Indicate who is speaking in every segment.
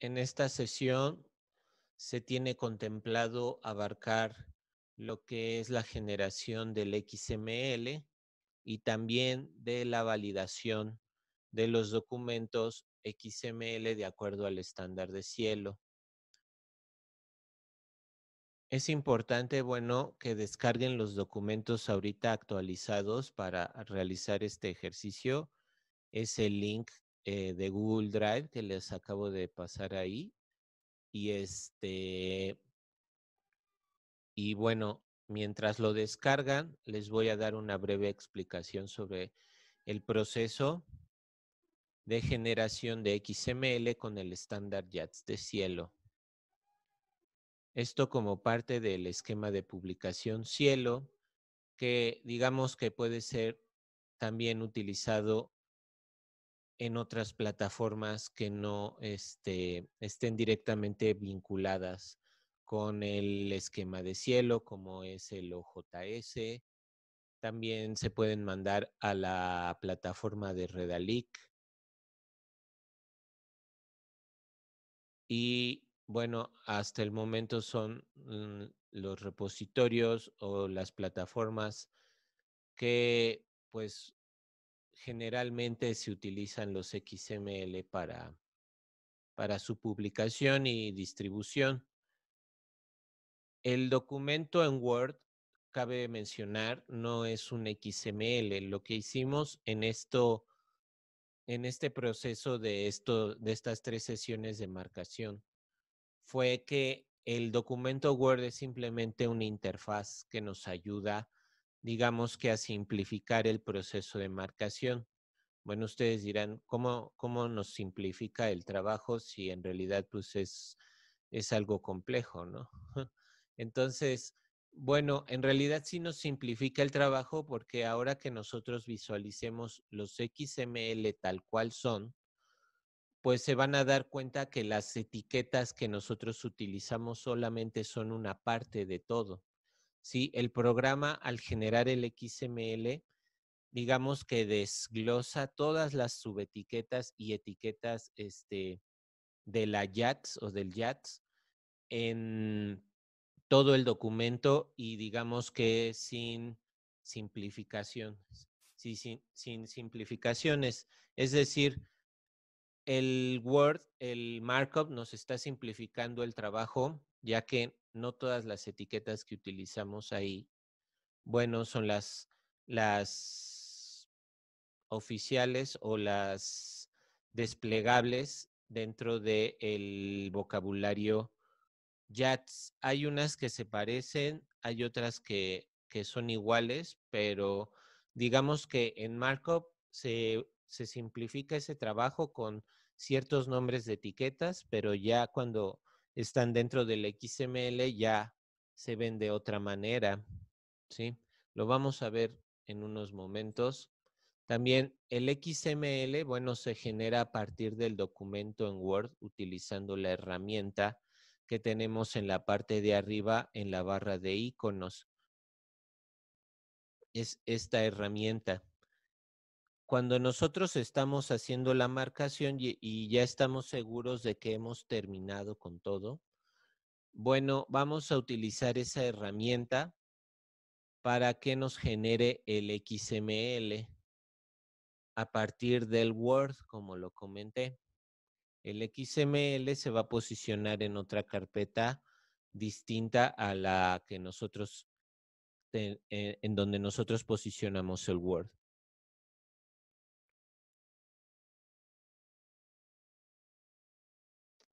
Speaker 1: En esta sesión se tiene contemplado abarcar lo que es la generación del XML y también de la validación de los documentos XML de acuerdo al estándar de cielo. Es importante, bueno, que descarguen los documentos ahorita actualizados para realizar este ejercicio. Es el link eh, de Google Drive que les acabo de pasar ahí. Y este, y bueno, mientras lo descargan, les voy a dar una breve explicación sobre el proceso de generación de XML con el estándar JATS de Cielo. Esto como parte del esquema de publicación Cielo, que digamos que puede ser también utilizado en otras plataformas que no este, estén directamente vinculadas con el esquema de cielo, como es el OJS. También se pueden mandar a la plataforma de Redalic. Y bueno, hasta el momento son mm, los repositorios o las plataformas que pues generalmente se utilizan los XML para, su publicación y distribución. El documento en Word, cabe mencionar, no es un XML. Lo que hicimos en este proceso de, de estas tres sesiones de marcación, fue que el documento Word es simplemente una interfaz que nos ayuda digamos que a simplificar el proceso de marcación. Bueno, ustedes dirán, ¿cómo, cómo nos simplifica el trabajo si en realidad pues es, es algo complejo, ¿no? Entonces, bueno, en realidad sí nos simplifica el trabajo porque ahora que nosotros visualicemos los XML tal cual son, pues se van a dar cuenta que las etiquetas que nosotros utilizamos solamente son una parte de todo. ¿sí? El programa al generar el XML, digamos que desglosa todas las subetiquetas y etiquetas este, de la JATS o del JATS en todo el documento y digamos que sin simplificaciones. Sí, sin simplificaciones. Es decir, el Word, el markup nos está simplificando el trabajo, ya que no todas las etiquetas que utilizamos ahí, bueno, son las, las oficiales o las desplegables dentro del vocabulario JATS. Hay unas que se parecen, hay otras que, son iguales, pero digamos que en markup se, se simplifica ese trabajo con ciertos nombres de etiquetas, pero ya cuando están dentro del XML ya se ven de otra manera, ¿sí? Lo vamos a ver en unos momentos. También el XML, bueno, se genera a partir del documento en Word utilizando la herramienta que tenemos en la parte de arriba en la barra de iconos. Es esta herramienta cuando nosotros estamos haciendo la marcación y, ya estamos seguros de que hemos terminado con todo, bueno, vamos a utilizar esa herramienta para que nos genere el XML a partir del Word, como lo comenté. El XML se va a posicionar en otra carpeta distinta a la que nosotros, eh, en donde nosotros posicionamos el Word.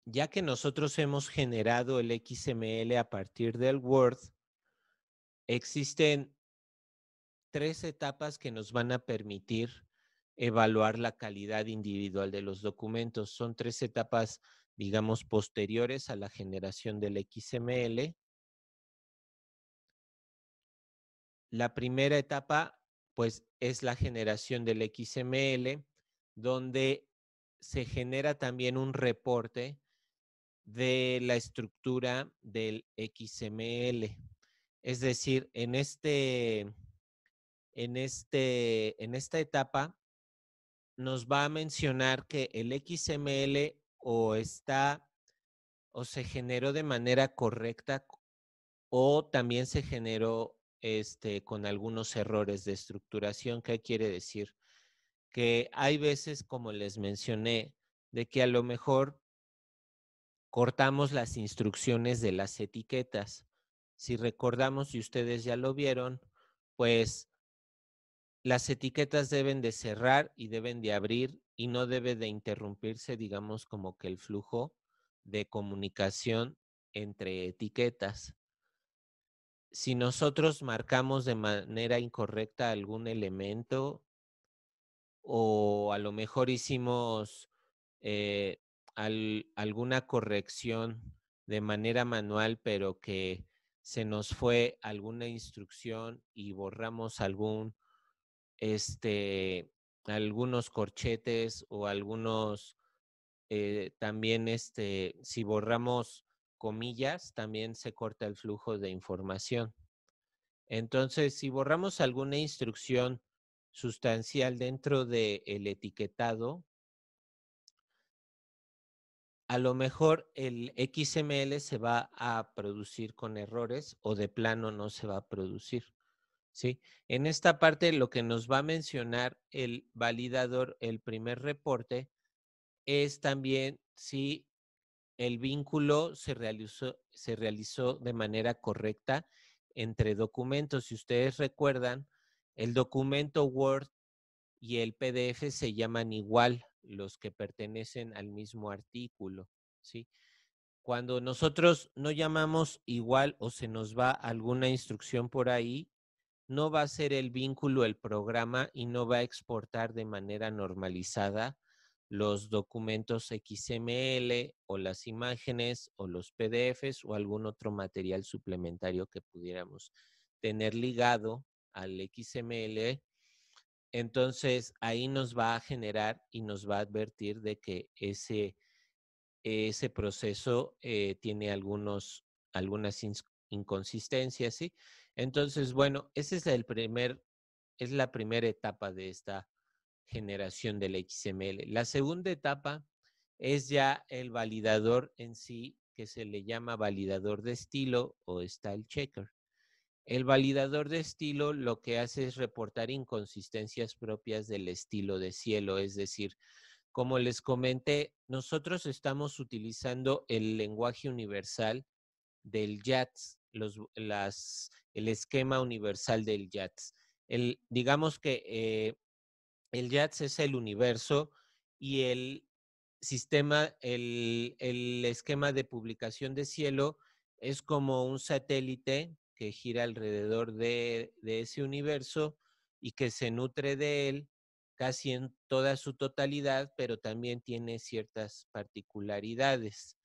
Speaker 1: ya que nosotros hemos generado el XML a partir del Word, existen tres etapas que nos van a permitir evaluar la calidad individual de los documentos. Son tres etapas, digamos, posteriores a la generación del XML. La primera etapa, pues, es la generación del XML, donde se genera también un reporte de la estructura del XML. Es decir, en, este, en, este, en esta etapa nos va a mencionar que el XML o está o se generó de manera correcta o también se generó este, con algunos errores de estructuración. ¿Qué quiere decir? Que hay veces, como les mencioné, de que a lo mejor cortamos las instrucciones de las etiquetas. Si recordamos, y ustedes ya lo vieron, pues las etiquetas deben de cerrar y deben de abrir y no debe de interrumpirse, digamos, como que el flujo de comunicación entre etiquetas. Si nosotros marcamos de manera incorrecta algún elemento o a lo mejor hicimos eh, al, alguna corrección de manera manual, pero que se nos fue alguna instrucción y borramos algún, este, algunos corchetes o algunos, eh, también, este, si borramos comillas, también se corta el flujo de información. Entonces, si borramos alguna instrucción sustancial dentro del etiquetado, a lo mejor el XML se va a producir con errores o de plano no se va a producir. ¿sí? En esta parte lo que nos va a mencionar el validador, el primer reporte, es también si el vínculo se realizó, se realizó de manera correcta entre documentos. Si ustedes recuerdan, el documento Word y el PDF se llaman igual, los que pertenecen al mismo artículo, ¿sí? Cuando nosotros no llamamos igual o se nos va alguna instrucción por ahí, no va a ser el vínculo el programa y no va a exportar de manera normalizada los documentos XML o las imágenes o los PDFs o algún otro material suplementario que pudiéramos tener ligado al XML entonces, ahí nos va a generar y nos va a advertir de que ese, ese proceso eh, tiene algunos, algunas inconsistencias, ¿sí? Entonces, bueno, esa es, el primer, es la primera etapa de esta generación del XML. La segunda etapa es ya el validador en sí, que se le llama validador de estilo o style checker. El validador de estilo lo que hace es reportar inconsistencias propias del estilo de cielo, es decir, como les comenté, nosotros estamos utilizando el lenguaje universal del JATS, el esquema universal del JATS. digamos que eh, el JATS es el universo y el sistema, el esquema de publicación de cielo es como un satélite que gira alrededor de, ese universo y que se nutre de él casi en toda su totalidad, pero también tiene ciertas particularidades.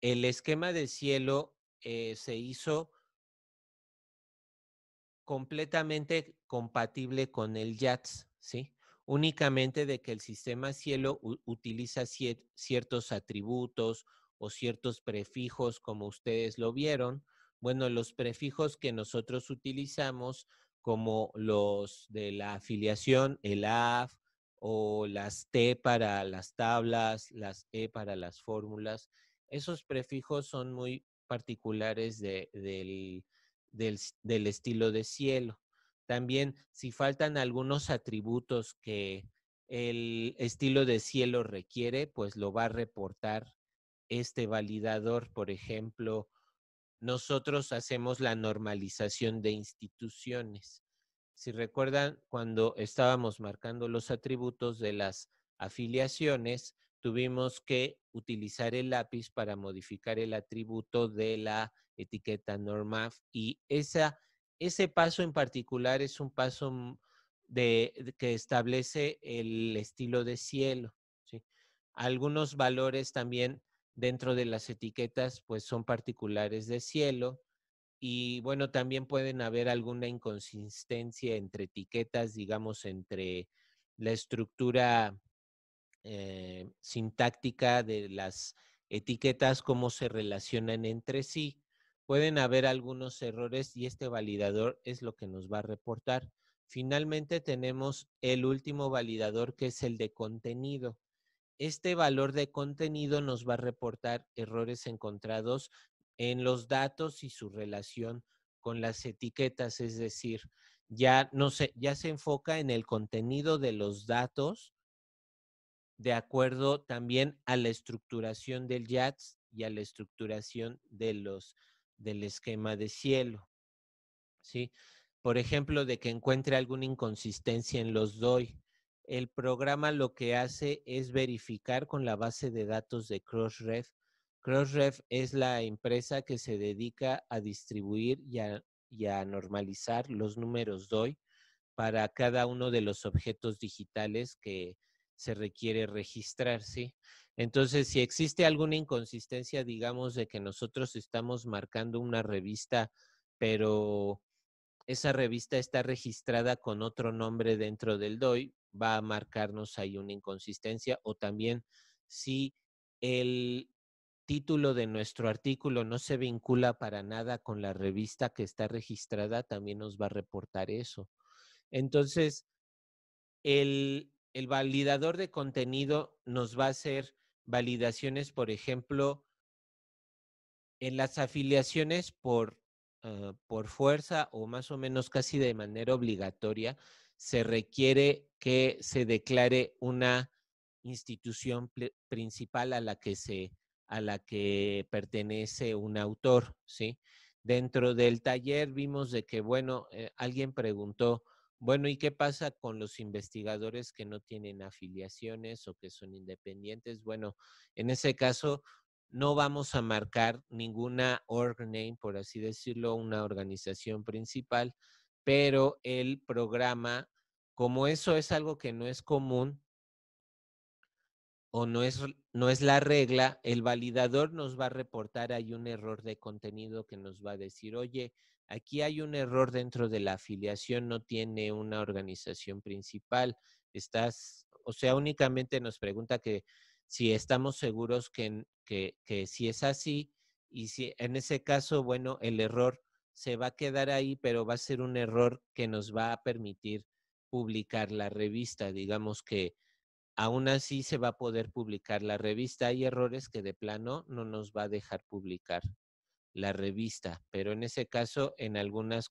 Speaker 1: El esquema de cielo eh, se hizo completamente compatible con el JATS, ¿sí? Únicamente de que el sistema cielo utiliza ciertos atributos o ciertos prefijos, como ustedes lo vieron, bueno, los prefijos que nosotros utilizamos, como los de la afiliación, el AF, o las T para las tablas, las E para las fórmulas, esos prefijos son muy particulares del, del estilo de cielo. También, si faltan algunos atributos que el estilo de cielo requiere, pues lo va a reportar este validador, por ejemplo, nosotros hacemos la normalización de instituciones. Si recuerdan, cuando estábamos marcando los atributos de las afiliaciones, tuvimos que utilizar el lápiz para modificar el atributo de la etiqueta NORMAF y esa, ese paso en particular es un paso de, que establece el estilo de cielo. Algunos valores también Dentro de las etiquetas, pues son particulares de cielo. Y bueno, también pueden haber alguna inconsistencia entre etiquetas, digamos, entre la estructura eh, sintáctica de las etiquetas, cómo se relacionan entre sí. Pueden haber algunos errores y este validador es lo que nos va a reportar. Finalmente tenemos el último validador que es el de contenido este valor de contenido nos va a reportar errores encontrados en los datos y su relación con las etiquetas, es decir, ya, se, ya se enfoca en el contenido de los datos de acuerdo también a la estructuración del JATS y a la estructuración de del esquema de cielo. Por ejemplo, de que encuentre alguna inconsistencia en los DOI el programa lo que hace es verificar con la base de datos de Crossref. Crossref es la empresa que se dedica a distribuir y a, normalizar los números DOI para cada uno de los objetos digitales que se requiere registrar, Entonces, si existe alguna inconsistencia, digamos, de que nosotros estamos marcando una revista, pero esa revista está registrada con otro nombre dentro del DOI, va a marcarnos ahí una inconsistencia o también si el título de nuestro artículo no se vincula para nada con la revista que está registrada, también nos va a reportar eso. Entonces, el, el validador de contenido nos va a hacer validaciones, por ejemplo, en las afiliaciones por eh, por fuerza o más o menos casi de manera obligatoria, se requiere que se declare una institución principal a la que a la que pertenece un autor, ¿sí? Dentro del taller vimos de que, bueno, eh, alguien preguntó, bueno, ¿y qué pasa con los investigadores que no tienen afiliaciones o que son independientes? Bueno, en ese caso, no vamos a marcar ninguna org name, por así decirlo, una organización principal, pero el programa, como eso es algo que no es común o no es, no es la regla, el validador nos va a reportar hay un error de contenido que nos va a decir, oye, aquí hay un error dentro de la afiliación, no tiene una organización principal, estás, o sea, únicamente nos pregunta que si estamos seguros que que, si es así, y si en ese caso, bueno, el error se va a quedar ahí, pero va a ser un error que nos va a permitir publicar la revista. Digamos que aún así se va a poder publicar la revista. Hay errores que de plano no nos va a dejar publicar la revista, pero en ese caso, en algunas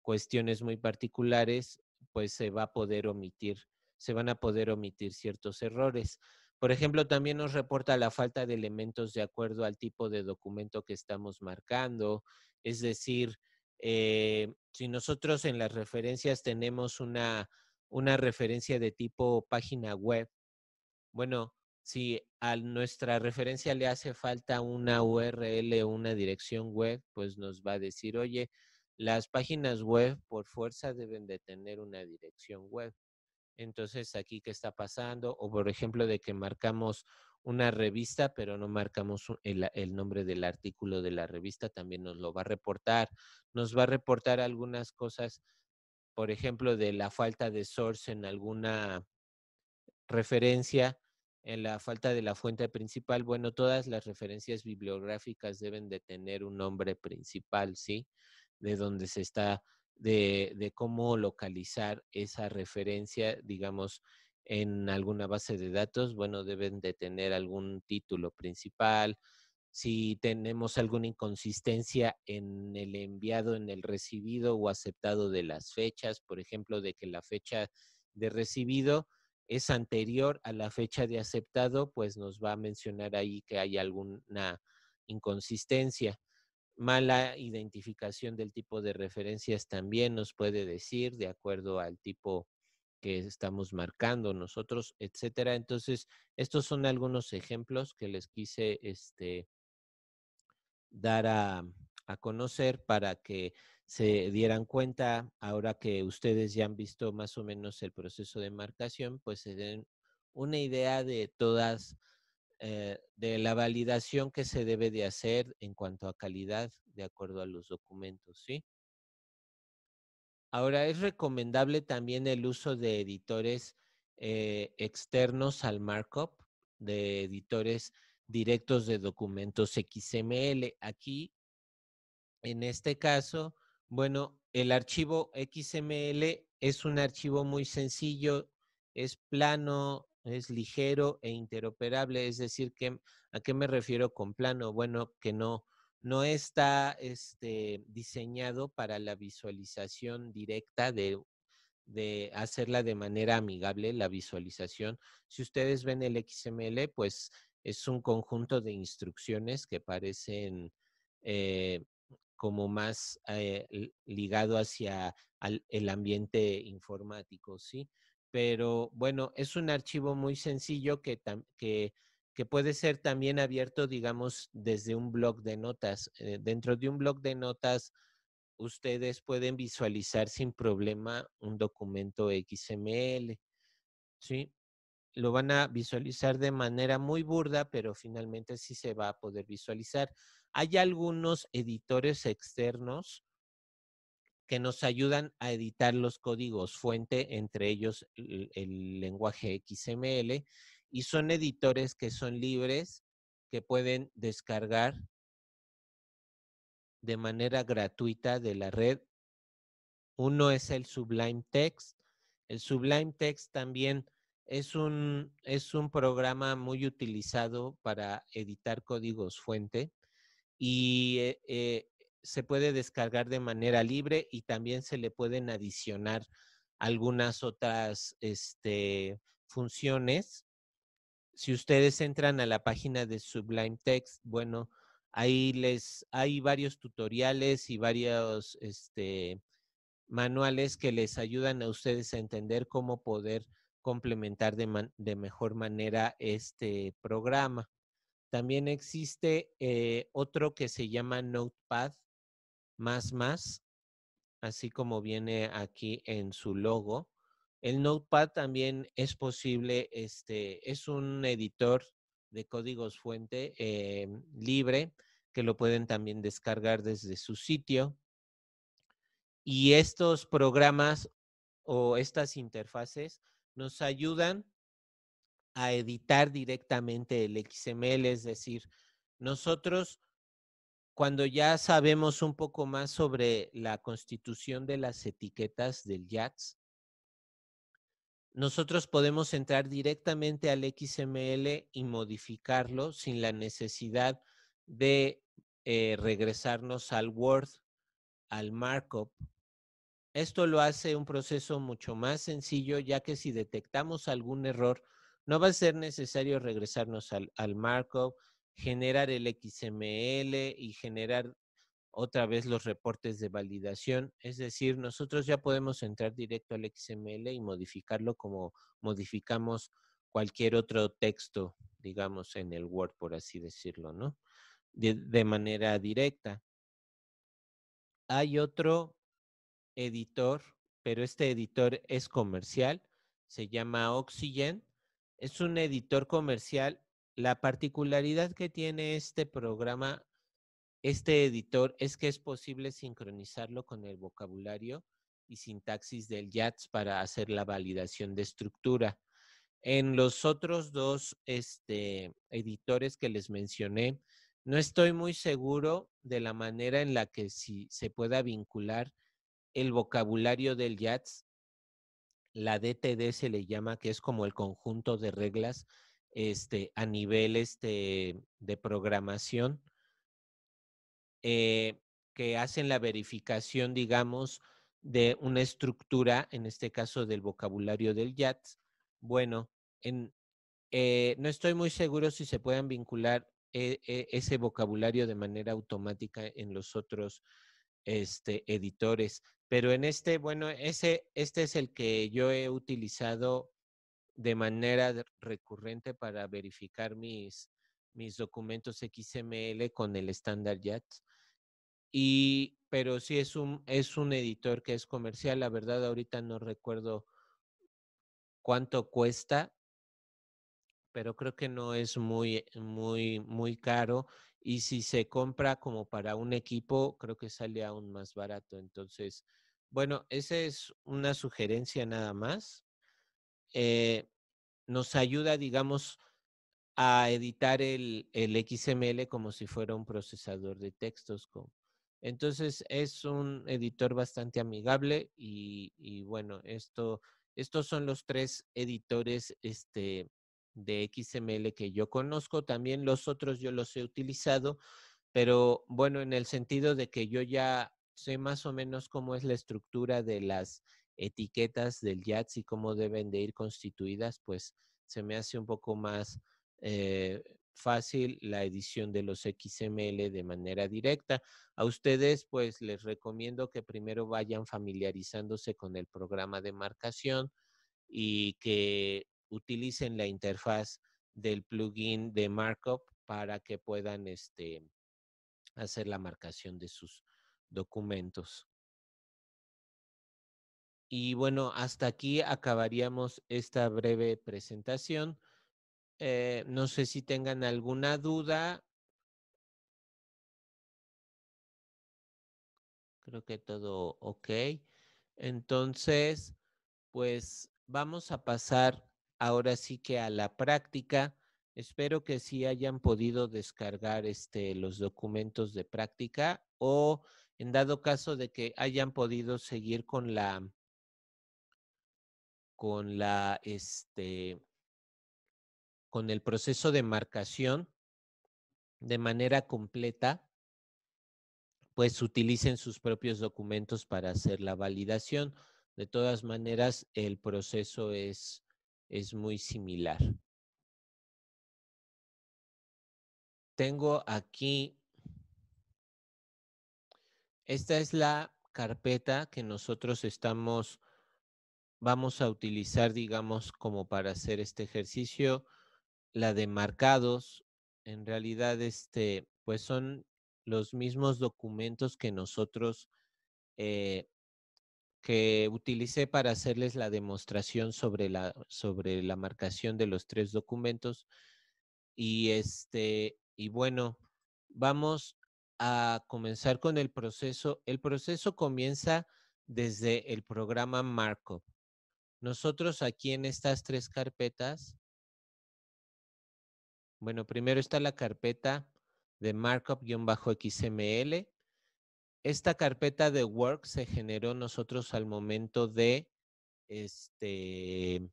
Speaker 1: cuestiones muy particulares, pues se va a poder omitir, se van a poder omitir ciertos errores. Por ejemplo, también nos reporta la falta de elementos de acuerdo al tipo de documento que estamos marcando, es decir, eh, si nosotros en las referencias tenemos una, una referencia de tipo página web, bueno, si a nuestra referencia le hace falta una URL o una dirección web, pues nos va a decir, oye, las páginas web por fuerza deben de tener una dirección web entonces aquí qué está pasando, o por ejemplo de que marcamos una revista, pero no marcamos el, nombre del artículo de la revista, también nos lo va a reportar. Nos va a reportar algunas cosas, por ejemplo, de la falta de source en alguna referencia, en la falta de la fuente principal. Bueno, todas las referencias bibliográficas deben de tener un nombre principal, ¿sí? De donde se está de, cómo localizar esa referencia, digamos, en alguna base de datos, bueno, deben de tener algún título principal. Si tenemos alguna inconsistencia en el enviado, en el recibido o aceptado de las fechas, por ejemplo, de que la fecha de recibido es anterior a la fecha de aceptado, pues nos va a mencionar ahí que hay alguna inconsistencia mala identificación del tipo de referencias también nos puede decir de acuerdo al tipo que estamos marcando nosotros, etcétera. Entonces, estos son algunos ejemplos que les quise este, dar a, a conocer para que se dieran cuenta, ahora que ustedes ya han visto más o menos el proceso de marcación, pues se den una idea de todas eh, de la validación que se debe de hacer en cuanto a calidad de acuerdo a los documentos, ¿sí? Ahora, es recomendable también el uso de editores eh, externos al markup, de editores directos de documentos XML. Aquí, en este caso, bueno, el archivo XML es un archivo muy sencillo, es plano, es ligero e interoperable, es decir, ¿a qué me refiero con plano? Bueno, que no, no está este, diseñado para la visualización directa de, hacerla de manera amigable, la visualización. Si ustedes ven el XML, pues es un conjunto de instrucciones que parecen eh, como más eh, ligado hacia el ambiente informático, ¿sí? pero bueno, es un archivo muy sencillo que, puede ser también abierto, digamos, desde un blog de notas. Eh, dentro de un blog de notas, ustedes pueden visualizar sin problema un documento XML, ¿sí? Lo van a visualizar de manera muy burda, pero finalmente sí se va a poder visualizar. Hay algunos editores externos que nos ayudan a editar los códigos fuente, entre ellos el, lenguaje XML, y son editores que son libres, que pueden descargar de manera gratuita de la red. Uno es el Sublime Text. El Sublime Text también es un, es un programa muy utilizado para editar códigos fuente y eh, eh, se puede descargar de manera libre y también se le pueden adicionar algunas otras este, funciones. Si ustedes entran a la página de Sublime Text, bueno, ahí les hay varios tutoriales y varios este, manuales que les ayudan a ustedes a entender cómo poder complementar de, mejor manera este programa. También existe eh, otro que se llama Notepad, más más, así como viene aquí en su logo. El Notepad también es posible, este, es un editor de códigos fuente eh, libre que lo pueden también descargar desde su sitio. Y estos programas o estas interfaces nos ayudan a editar directamente el XML, es decir, nosotros cuando ya sabemos un poco más sobre la constitución de las etiquetas del JAX, nosotros podemos entrar directamente al XML y modificarlo sin la necesidad de eh, regresarnos al Word, al markup. Esto lo hace un proceso mucho más sencillo, ya que si detectamos algún error, no va a ser necesario regresarnos al, al markup, generar el XML y generar otra vez los reportes de validación. Es decir, nosotros ya podemos entrar directo al XML y modificarlo como modificamos cualquier otro texto, digamos, en el Word, por así decirlo, ¿no? De, manera directa. Hay otro editor, pero este editor es comercial, se llama Oxygen. Es un editor comercial la particularidad que tiene este programa, este editor, es que es posible sincronizarlo con el vocabulario y sintaxis del JATS para hacer la validación de estructura. En los otros dos este, editores que les mencioné, no estoy muy seguro de la manera en la que si se pueda vincular el vocabulario del JATS. La DTD se le llama, que es como el conjunto de reglas este, a nivel este, de programación eh, que hacen la verificación, digamos, de una estructura, en este caso del vocabulario del YAT. Bueno, en, eh, no estoy muy seguro si se puedan vincular e, e, ese vocabulario de manera automática en los otros este, editores, pero en este, bueno, ese, este es el que yo he utilizado de manera recurrente para verificar mis, mis documentos XML con el estándar JATS. Y, pero sí es un, es un editor que es comercial. La verdad, ahorita no recuerdo cuánto cuesta, pero creo que no es muy, muy, muy caro. Y si se compra como para un equipo, creo que sale aún más barato. Entonces, bueno, esa es una sugerencia nada más eh, nos ayuda, digamos, a editar el, el, XML como si fuera un procesador de textos. Entonces, es un editor bastante amigable y, y bueno, esto, estos son los tres editores este, de XML que yo conozco. También los otros yo los he utilizado, pero bueno, en el sentido de que yo ya sé más o menos cómo es la estructura de las etiquetas del JATS y cómo deben de ir constituidas, pues se me hace un poco más eh, fácil la edición de los XML de manera directa. A ustedes, pues les recomiendo que primero vayan familiarizándose con el programa de marcación y que utilicen la interfaz del plugin de markup para que puedan este, hacer la marcación de sus documentos. Y bueno, hasta aquí acabaríamos esta breve presentación. Eh, no sé si tengan alguna duda. Creo que todo ok. Entonces, pues vamos a pasar ahora sí que a la práctica. Espero que sí hayan podido descargar este, los documentos de práctica o en dado caso de que hayan podido seguir con la con la, este, con el proceso de marcación de manera completa, pues utilicen sus propios documentos para hacer la validación. De todas maneras, el proceso es, es muy similar. Tengo aquí, esta es la carpeta que nosotros estamos vamos a utilizar, digamos, como para hacer este ejercicio, la de marcados. En realidad, este, pues son los mismos documentos que nosotros eh, que utilicé para hacerles la demostración sobre la, marcación de los tres documentos. Y este, y bueno, vamos a comenzar con el proceso. El proceso comienza desde el programa Marco nosotros aquí en estas tres carpetas, bueno, primero está la carpeta de markup-xml. Esta carpeta de work se generó nosotros al momento de, este,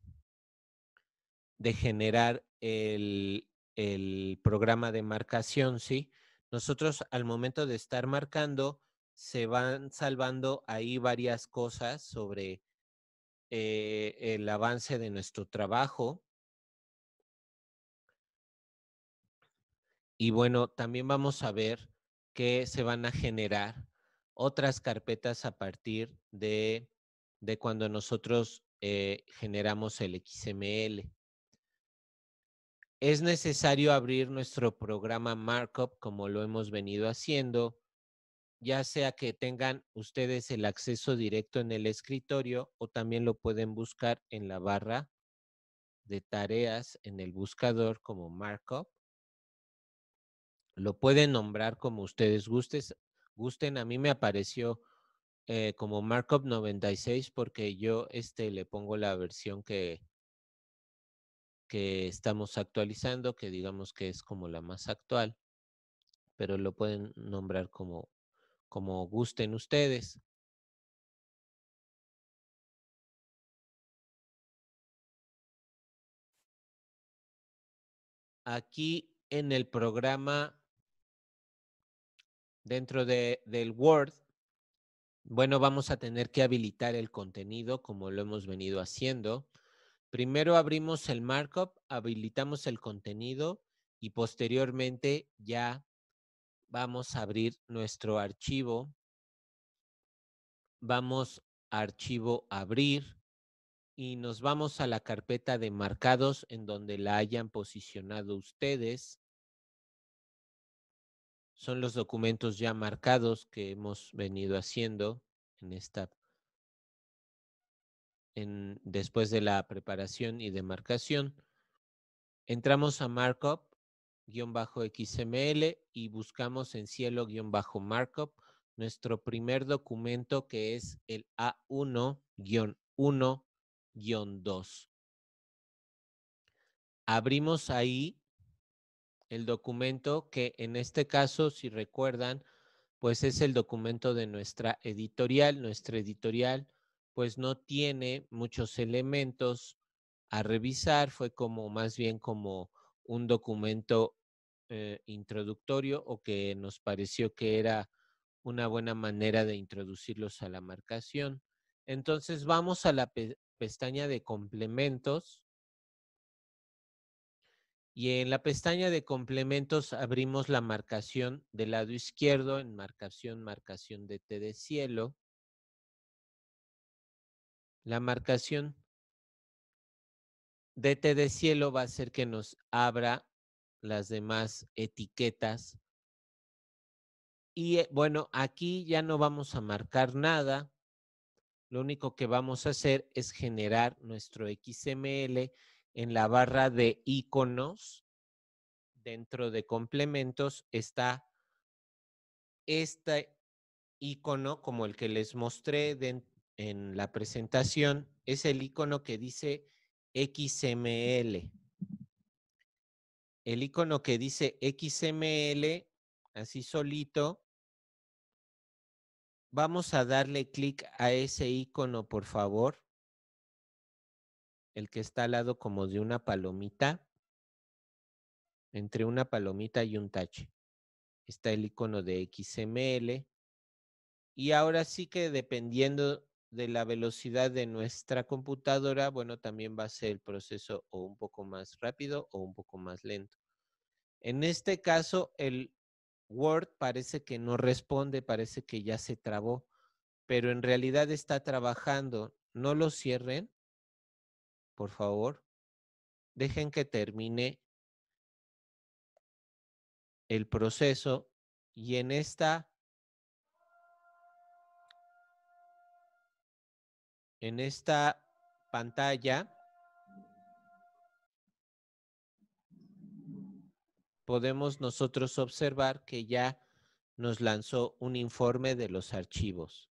Speaker 1: de generar el, el programa de marcación, ¿sí? Nosotros al momento de estar marcando, se van salvando ahí varias cosas sobre eh, el avance de nuestro trabajo. Y bueno, también vamos a ver que se van a generar otras carpetas a partir de, de cuando nosotros eh, generamos el XML. Es necesario abrir nuestro programa Markup como lo hemos venido haciendo ya sea que tengan ustedes el acceso directo en el escritorio o también lo pueden buscar en la barra de tareas en el buscador como markup. Lo pueden nombrar como ustedes gustes, gusten. A mí me apareció eh, como markup 96 porque yo este, le pongo la versión que, que estamos actualizando, que digamos que es como la más actual, pero lo pueden nombrar como como gusten ustedes. Aquí en el programa, dentro de, del Word, bueno, vamos a tener que habilitar el contenido como lo hemos venido haciendo. Primero abrimos el markup, habilitamos el contenido y posteriormente ya vamos a abrir nuestro archivo. Vamos a archivo abrir y nos vamos a la carpeta de marcados en donde la hayan posicionado ustedes. Son los documentos ya marcados que hemos venido haciendo en esta en, después de la preparación y demarcación. Entramos a markup bajo xml y buscamos en cielo-markup bajo guión nuestro primer documento que es el A1-1-2. Abrimos ahí el documento que en este caso, si recuerdan, pues es el documento de nuestra editorial. Nuestra editorial pues no tiene muchos elementos a revisar, fue como más bien como un documento eh, introductorio o que nos pareció que era una buena manera de introducirlos a la marcación. Entonces vamos a la pestaña de complementos y en la pestaña de complementos abrimos la marcación del lado izquierdo en marcación, marcación de T de cielo. La marcación DT de cielo va a ser que nos abra las demás etiquetas. Y eh, bueno, aquí ya no vamos a marcar nada. Lo único que vamos a hacer es generar nuestro XML en la barra de iconos. Dentro de complementos está este icono como el que les mostré en la presentación. Es el icono que dice XML. El icono que dice XML, así solito, vamos a darle clic a ese icono, por favor. El que está al lado como de una palomita. Entre una palomita y un tache. Está el icono de XML. Y ahora sí que dependiendo de la velocidad de nuestra computadora, bueno, también va a ser el proceso o un poco más rápido o un poco más lento. En este caso, el Word parece que no responde, parece que ya se trabó, pero en realidad está trabajando. No lo cierren, por favor. Dejen que termine el proceso y en esta en esta pantalla podemos nosotros observar que ya nos lanzó un informe de los archivos.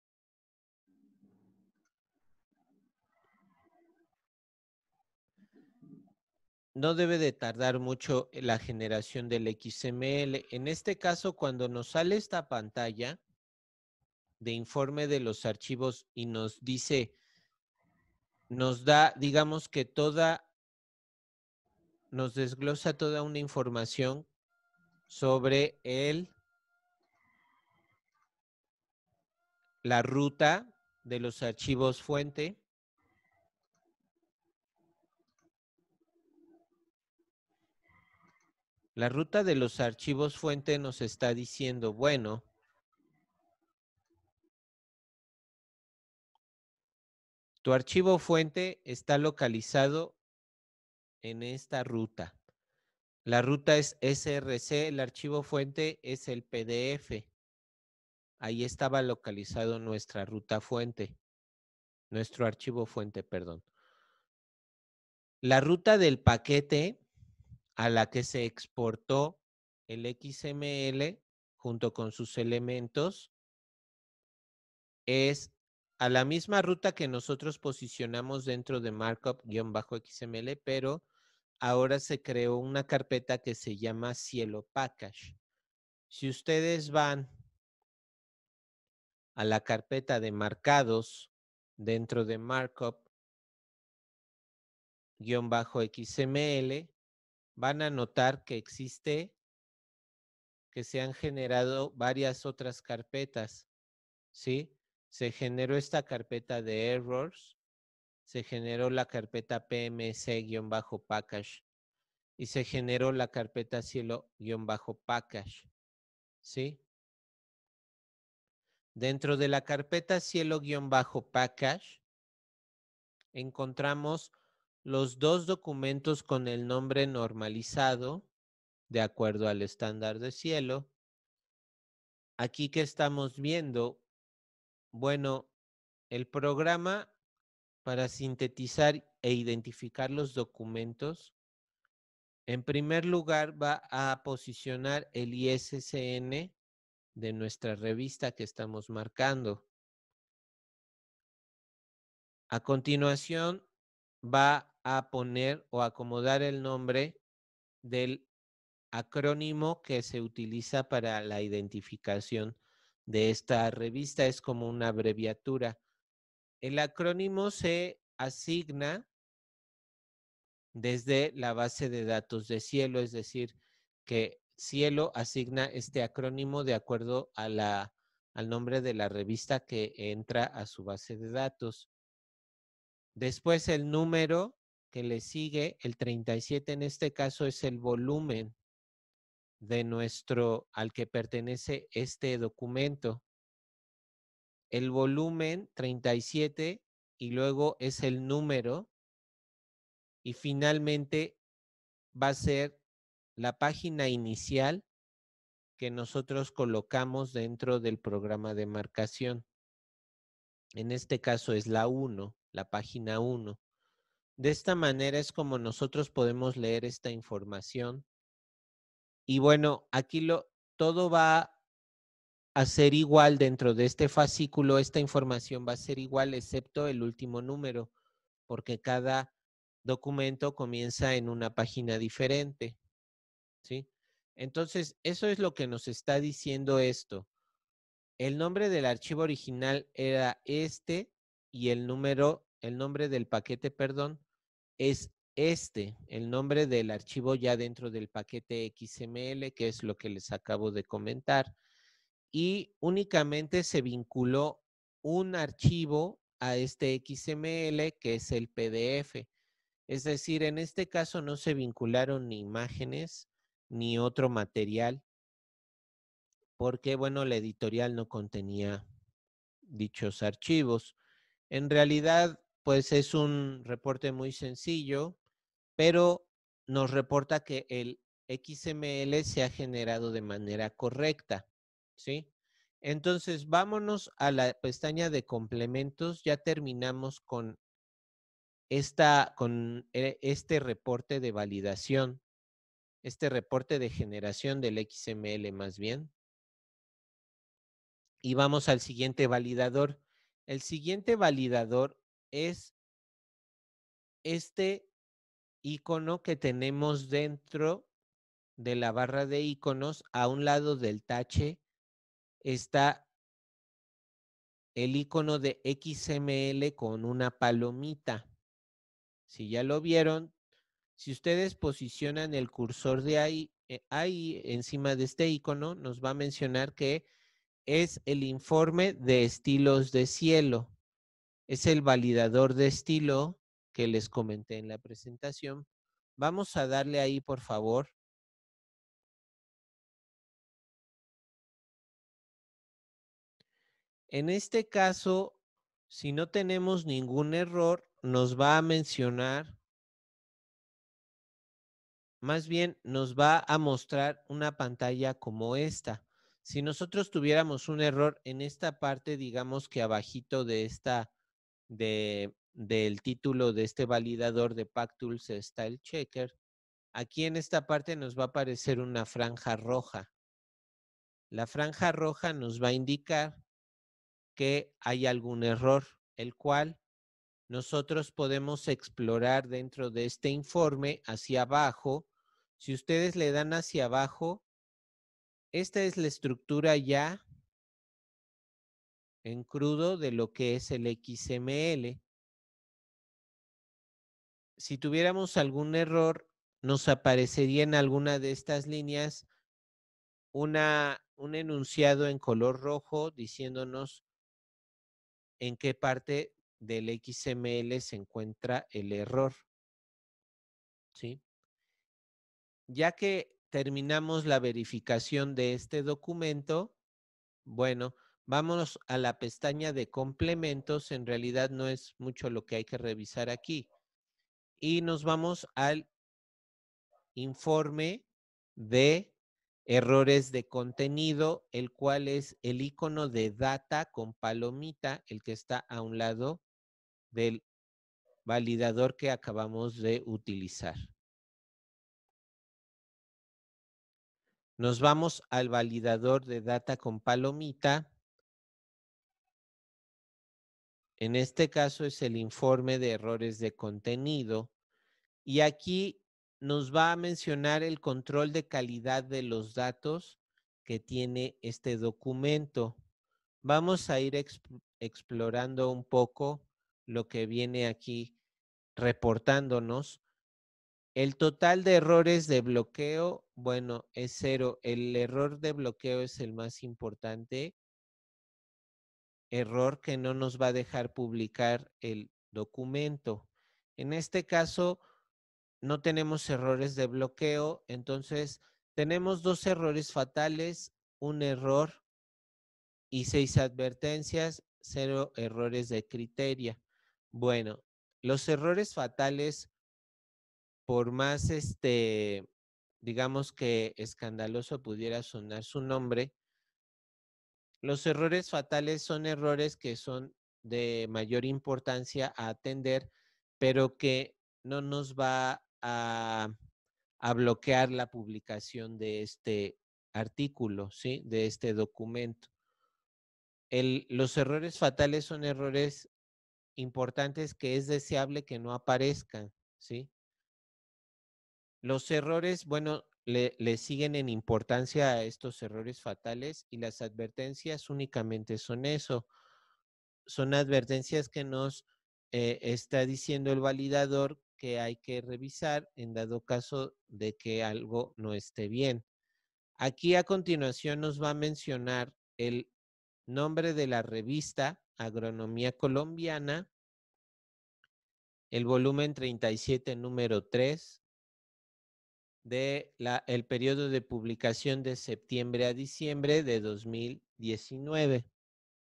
Speaker 1: No debe de tardar mucho la generación del XML. En este caso, cuando nos sale esta pantalla de informe de los archivos y nos dice nos da, digamos que toda, nos desglosa toda una información sobre el, la ruta de los archivos fuente, La ruta de los archivos fuente nos está diciendo, bueno, archivo fuente está localizado en esta ruta. La ruta es SRC, el archivo fuente es el PDF. Ahí estaba localizado nuestra ruta fuente, nuestro archivo fuente, perdón. La ruta del paquete a la que se exportó el XML junto con sus elementos es a la misma ruta que nosotros posicionamos dentro de markup-xml, pero ahora se creó una carpeta que se llama Cielo Package. Si ustedes van a la carpeta de marcados dentro de markup-xml, van a notar que existe, que se han generado varias otras carpetas, ¿sí? se generó esta carpeta de errors, se generó la carpeta pmc-package y se generó la carpeta cielo-package. ¿Sí? Dentro de la carpeta cielo-package encontramos los dos documentos con el nombre normalizado de acuerdo al estándar de cielo. Aquí que estamos viendo bueno, el programa para sintetizar e identificar los documentos, en primer lugar va a posicionar el ISCN de nuestra revista que estamos marcando. A continuación va a poner o acomodar el nombre del acrónimo que se utiliza para la identificación de esta revista, es como una abreviatura. El acrónimo se asigna desde la base de datos de cielo, es decir, que cielo asigna este acrónimo de acuerdo la, al nombre de la revista que entra a su base de datos. Después el número que le sigue, el 37 en este caso es el volumen de nuestro al que pertenece este documento. El volumen 37 y luego es el número y finalmente va a ser la página inicial que nosotros colocamos dentro del programa de marcación. En este caso es la 1, la página 1. De esta manera es como nosotros podemos leer esta información y bueno, aquí lo, todo va a ser igual dentro de este fascículo, esta información va a ser igual excepto el último número, porque cada documento comienza en una página diferente. ¿Sí? Entonces, eso es lo que nos está diciendo esto. El nombre del archivo original era este y el número, el nombre del paquete, perdón, es este, el nombre del archivo ya dentro del paquete XML, que es lo que les acabo de comentar, y únicamente se vinculó un archivo a este XML, que es el PDF. Es decir, en este caso no se vincularon ni imágenes ni otro material, porque, bueno, la editorial no contenía dichos archivos. En realidad, pues es un reporte muy sencillo, pero nos reporta que el XML se ha generado de manera correcta, ¿sí? Entonces, vámonos a la pestaña de complementos. Ya terminamos con, esta, con e, este reporte de validación, este reporte de generación del XML más bien. Y vamos al siguiente validador. El siguiente validador es este icono que tenemos dentro de la barra de iconos, a un lado del tache está el icono de XML con una palomita. Si ya lo vieron, si ustedes posicionan el cursor de ahí, eh, ahí encima de este icono, nos va a mencionar que es el informe de estilos de cielo. Es el validador de estilo que les comenté en la presentación. Vamos a darle ahí, por favor. En este caso, si no tenemos ningún error, nos va a mencionar, más bien nos va a mostrar una pantalla como esta. Si nosotros tuviéramos un error en esta parte, digamos que abajito de esta, de, del título de este validador de Pactools Style Checker, aquí en esta parte nos va a aparecer una franja roja. La franja roja nos va a indicar que hay algún error, el cual nosotros podemos explorar dentro de este informe hacia abajo. Si ustedes le dan hacia abajo, esta es la estructura ya en crudo de lo que es el XML si tuviéramos algún error, nos aparecería en alguna de estas líneas un enunciado en color rojo diciéndonos en qué parte del XML se encuentra el error. ¿Sí? Ya que terminamos la verificación de este documento, bueno, vamos a la pestaña de complementos. En realidad no es mucho lo que hay que revisar aquí y nos vamos al informe de errores de contenido, el cual es el icono de data con palomita, el que está a un lado del validador que acabamos de utilizar. Nos vamos al validador de data con palomita en este caso es el informe de errores de contenido. Y aquí nos va a mencionar el control de calidad de los datos que tiene este documento. Vamos a ir explorando un poco lo que viene aquí reportándonos. El total de errores de bloqueo, bueno, es cero. El error de bloqueo es el más importante error que no nos va a dejar publicar el documento. En este caso, no tenemos errores de bloqueo, entonces tenemos dos errores fatales, un error y seis advertencias, cero errores de criterio Bueno, los errores fatales, por más este, digamos que escandaloso pudiera sonar su nombre, los errores fatales son errores que son de mayor importancia a atender, pero que no nos va a, bloquear la publicación de este artículo, ¿sí? De este documento. los errores fatales son errores importantes que es deseable que no aparezcan, ¿sí? Los errores, bueno, le, siguen en importancia a estos errores fatales y las advertencias únicamente son eso. Son advertencias que nos eh, está diciendo el validador que hay que revisar en dado caso de que algo no esté bien. Aquí a continuación nos va a mencionar el nombre de la revista Agronomía Colombiana, el volumen 37, número 3, de el periodo de publicación de septiembre a diciembre de 2019.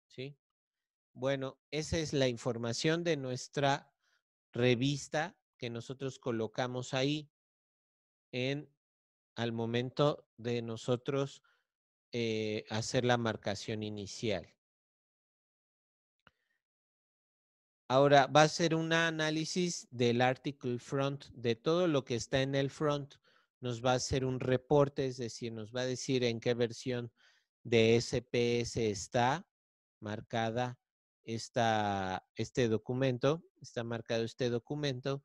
Speaker 1: ¿Sí? Bueno, esa es la información de nuestra revista que nosotros colocamos ahí en al momento de nosotros eh, hacer la marcación inicial. Ahora va a ser un análisis del article front, de todo lo que está en el front nos va a hacer un reporte, es decir, nos va a decir en qué versión de SPS está marcada este documento, está marcado este documento,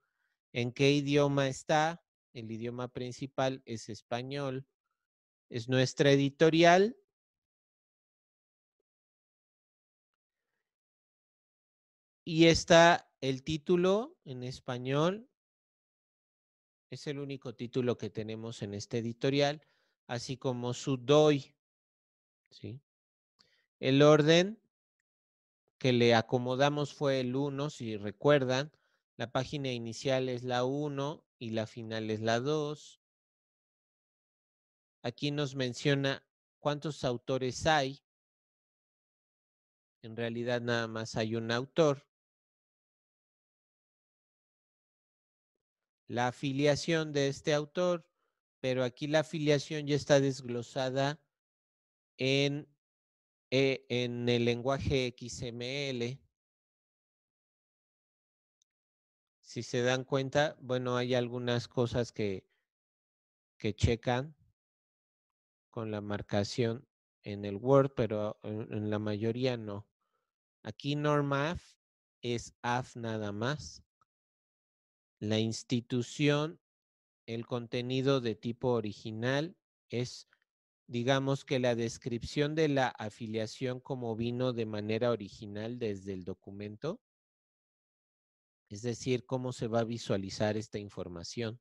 Speaker 1: en qué idioma está, el idioma principal es español, es nuestra editorial. Y está el título en español, es el único título que tenemos en este editorial, así como su DOI. ¿sí? El orden que le acomodamos fue el 1, si recuerdan. La página inicial es la 1 y la final es la 2. Aquí nos menciona cuántos autores hay. En realidad nada más hay un autor. la afiliación de este autor, pero aquí la afiliación ya está desglosada en, eh, en el lenguaje XML. Si se dan cuenta, bueno, hay algunas cosas que, que checan con la marcación en el Word, pero en, la mayoría no. Aquí NormAF es AF nada más la institución, el contenido de tipo original es, digamos que la descripción de la afiliación como vino de manera original desde el documento, es decir, cómo se va a visualizar esta información.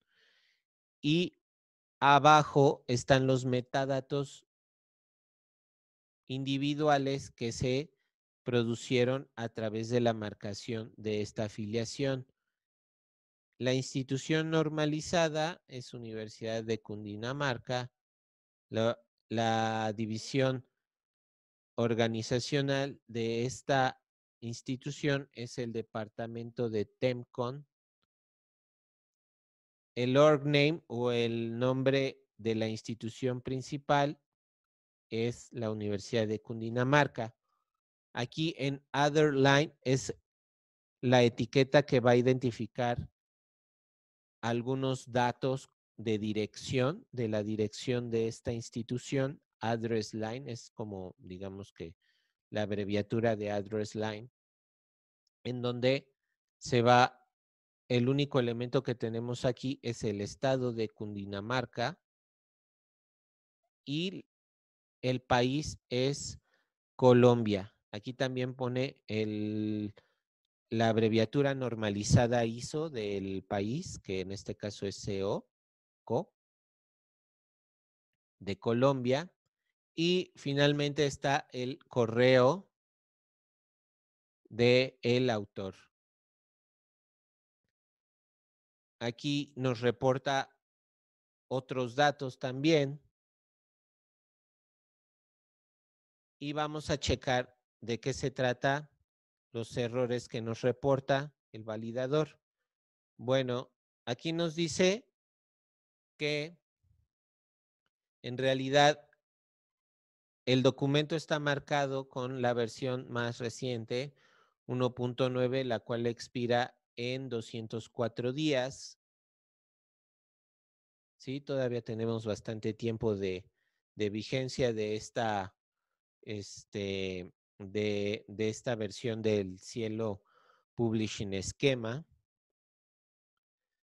Speaker 1: Y abajo están los metadatos individuales que se producieron a través de la marcación de esta afiliación. La institución normalizada es Universidad de Cundinamarca. La, división organizacional de esta institución es el departamento de TEMCON. El org name o el nombre de la institución principal es la Universidad de Cundinamarca. Aquí en Other Line es la etiqueta que va a identificar algunos datos de dirección, de la dirección de esta institución. Address line es como, digamos que, la abreviatura de address line, en donde se va, el único elemento que tenemos aquí es el estado de Cundinamarca y el país es Colombia. Aquí también pone el, la abreviatura normalizada ISO del país, que en este caso es CO, de Colombia. Y finalmente está el correo del el autor.
Speaker 2: Aquí nos reporta
Speaker 1: otros datos también. Y vamos a checar de qué se trata los errores que nos reporta el validador. Bueno, aquí nos dice que en realidad el documento está marcado con la versión más reciente, 1.9, la cual expira en 204 días. Sí, todavía tenemos bastante tiempo de, de vigencia de esta este, de, esta versión del Cielo Publishing Esquema,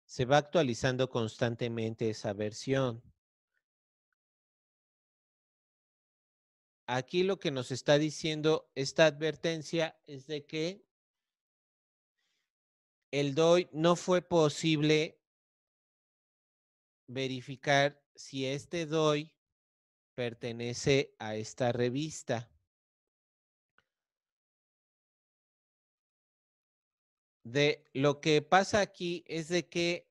Speaker 1: se va actualizando constantemente esa versión. Aquí lo que nos está diciendo esta advertencia es de que el DOI no fue posible verificar si este DOI pertenece a esta revista. de lo que pasa aquí es de que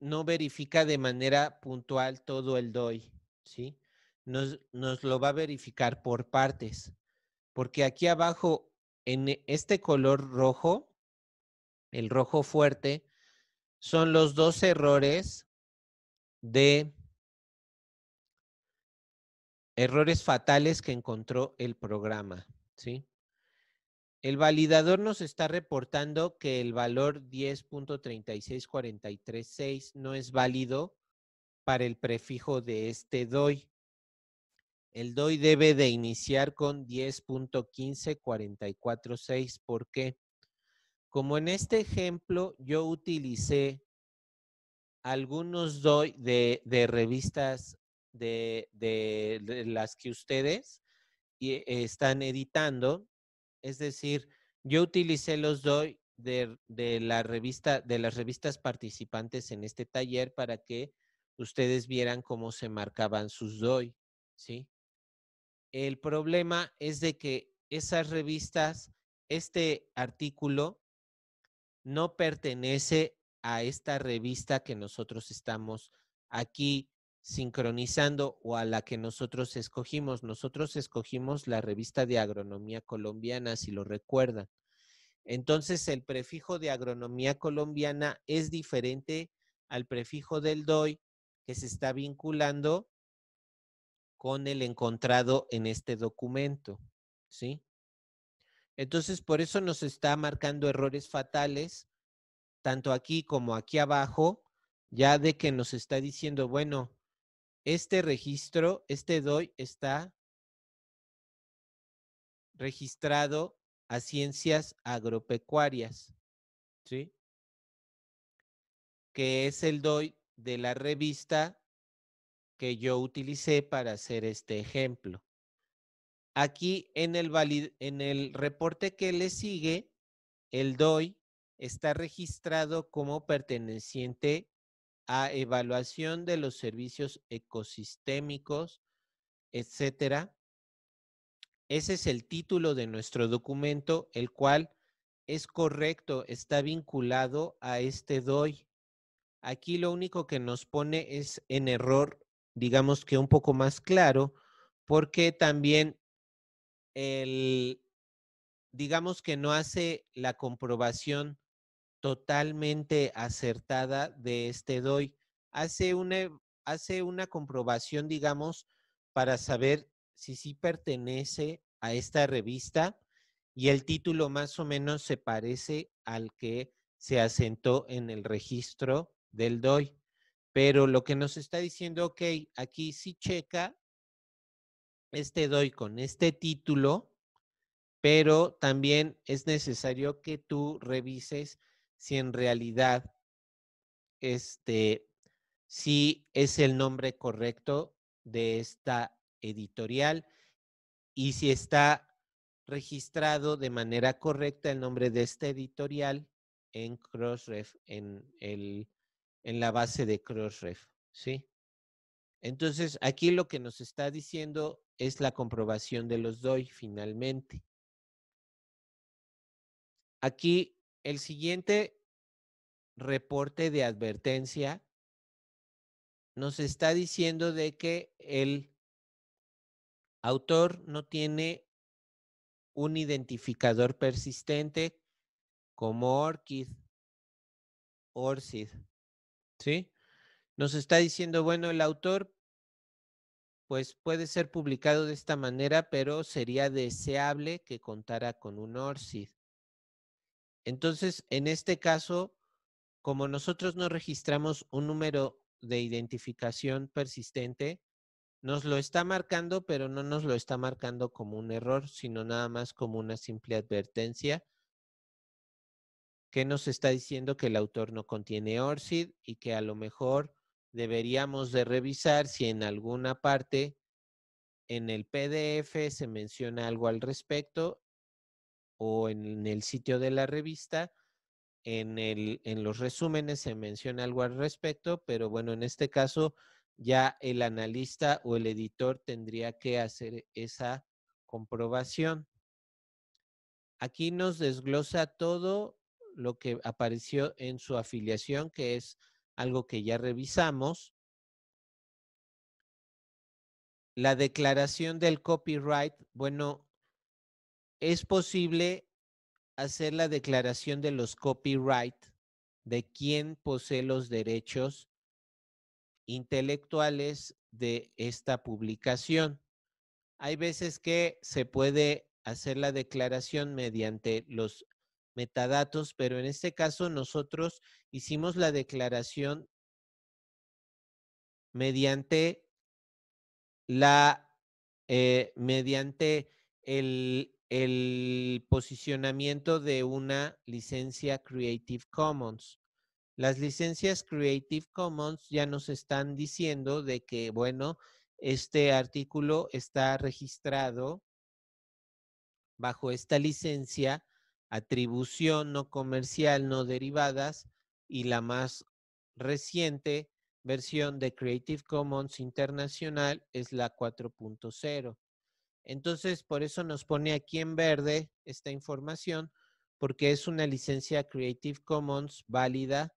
Speaker 1: no verifica de manera puntual todo el DOI, ¿sí? Nos, nos lo va a verificar por partes, porque aquí abajo, en e, este color rojo, el rojo fuerte, son los dos errores de errores fatales que encontró el programa, ¿sí? El validador nos está reportando que el valor 10.36436 no es válido para el prefijo de este DOI. El DOI debe de iniciar con 10.15446. ¿Por qué? Como en este ejemplo yo utilicé algunos DOI de, revistas de las que ustedes eh, están editando, es decir, yo utilicé los DOI de, de las revistas participantes en este taller para que ustedes vieran cómo se marcaban sus DOI, ¿sí? El problema es de que esas revistas, este artículo no pertenece a esta revista que nosotros estamos aquí sincronizando o a la que nosotros escogimos. Nosotros escogimos la revista de agronomía colombiana, si lo recuerdan. Entonces, el prefijo de agronomía colombiana es diferente al prefijo del DOI que se está vinculando con el encontrado en este documento, ¿sí? Entonces, por eso nos está marcando errores fatales, tanto aquí como aquí abajo, ya de que nos está diciendo, bueno, este registro, este DOI está registrado a ciencias agropecuarias, ¿sí? Que es el DOI de la revista que yo utilicé para hacer este ejemplo. Aquí en el, en el reporte que le sigue, el DOI está registrado como perteneciente a evaluación de los servicios ecosistémicos, etcétera. Ese es el título de nuestro documento, el cual es correcto, está vinculado a este DOI. Aquí lo único que nos pone es en error, digamos que un poco más claro, porque también el, digamos que no hace la comprobación totalmente acertada de este DOI. Hace una, hace una comprobación, digamos, para saber si sí pertenece a esta revista y el título más o menos se parece al que se asentó en el registro del DOI. Pero lo que nos está diciendo, ok, aquí sí checa este DOI con este título, pero también es necesario que tú revises si en realidad este, si es el nombre correcto de esta editorial y si está registrado de manera correcta el nombre de esta editorial en Crossref, en, la base de Crossref, ¿sí? Entonces, aquí lo que nos está diciendo es la comprobación de los DOI finalmente. Aquí el siguiente reporte de advertencia nos está diciendo de que el autor no tiene un identificador persistente como ORCID, ORCID, ¿sí? Nos está diciendo, bueno, el autor pues puede ser publicado de esta manera, pero sería deseable que contara con un ORCID. Entonces, en este caso, como nosotros no registramos un número de identificación persistente, nos lo está marcando, pero no nos lo está marcando como un error, sino nada más como una simple advertencia que nos está diciendo que el autor no contiene ORCID y que a lo mejor deberíamos de revisar si en alguna parte en el PDF se menciona algo al respecto o en el sitio de la revista. En, en los resúmenes se menciona algo al respecto, pero bueno, en este caso ya el analista o el editor tendría que hacer esa comprobación. Aquí nos desglosa todo lo que apareció en su afiliación, que es algo que ya revisamos. La declaración del copyright, bueno, es posible hacer la declaración de los copyright de quién posee los derechos intelectuales de esta publicación. Hay veces que se puede hacer la declaración mediante los metadatos, pero en este caso nosotros hicimos la declaración mediante la eh, mediante el, el posicionamiento de una licencia Creative Commons. Las licencias Creative Commons ya nos están diciendo de que, bueno, este artículo está registrado bajo esta licencia, atribución no comercial, no derivadas, y la más reciente versión de Creative Commons Internacional es la 4.0. Entonces, por eso nos pone aquí en verde esta información, porque es una licencia Creative Commons válida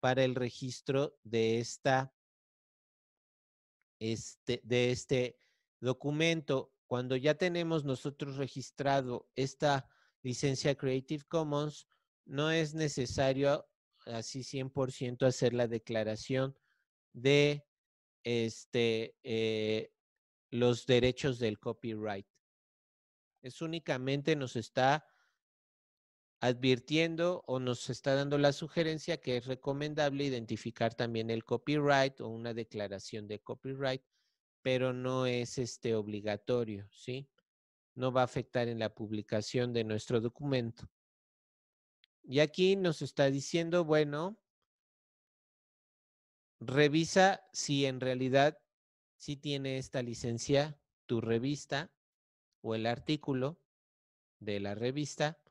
Speaker 1: para el registro de, esta, este, de este documento. Cuando ya tenemos nosotros registrado esta licencia Creative Commons, no es necesario así 100% hacer la declaración de este, eh, los derechos del copyright. Es únicamente nos está advirtiendo o nos está dando la sugerencia que es recomendable identificar también el copyright o una declaración de copyright, pero no es este obligatorio, ¿sí? No va a afectar en la publicación de nuestro documento. Y aquí nos está diciendo, bueno, revisa si en realidad si tiene esta licencia tu revista o el artículo de la revista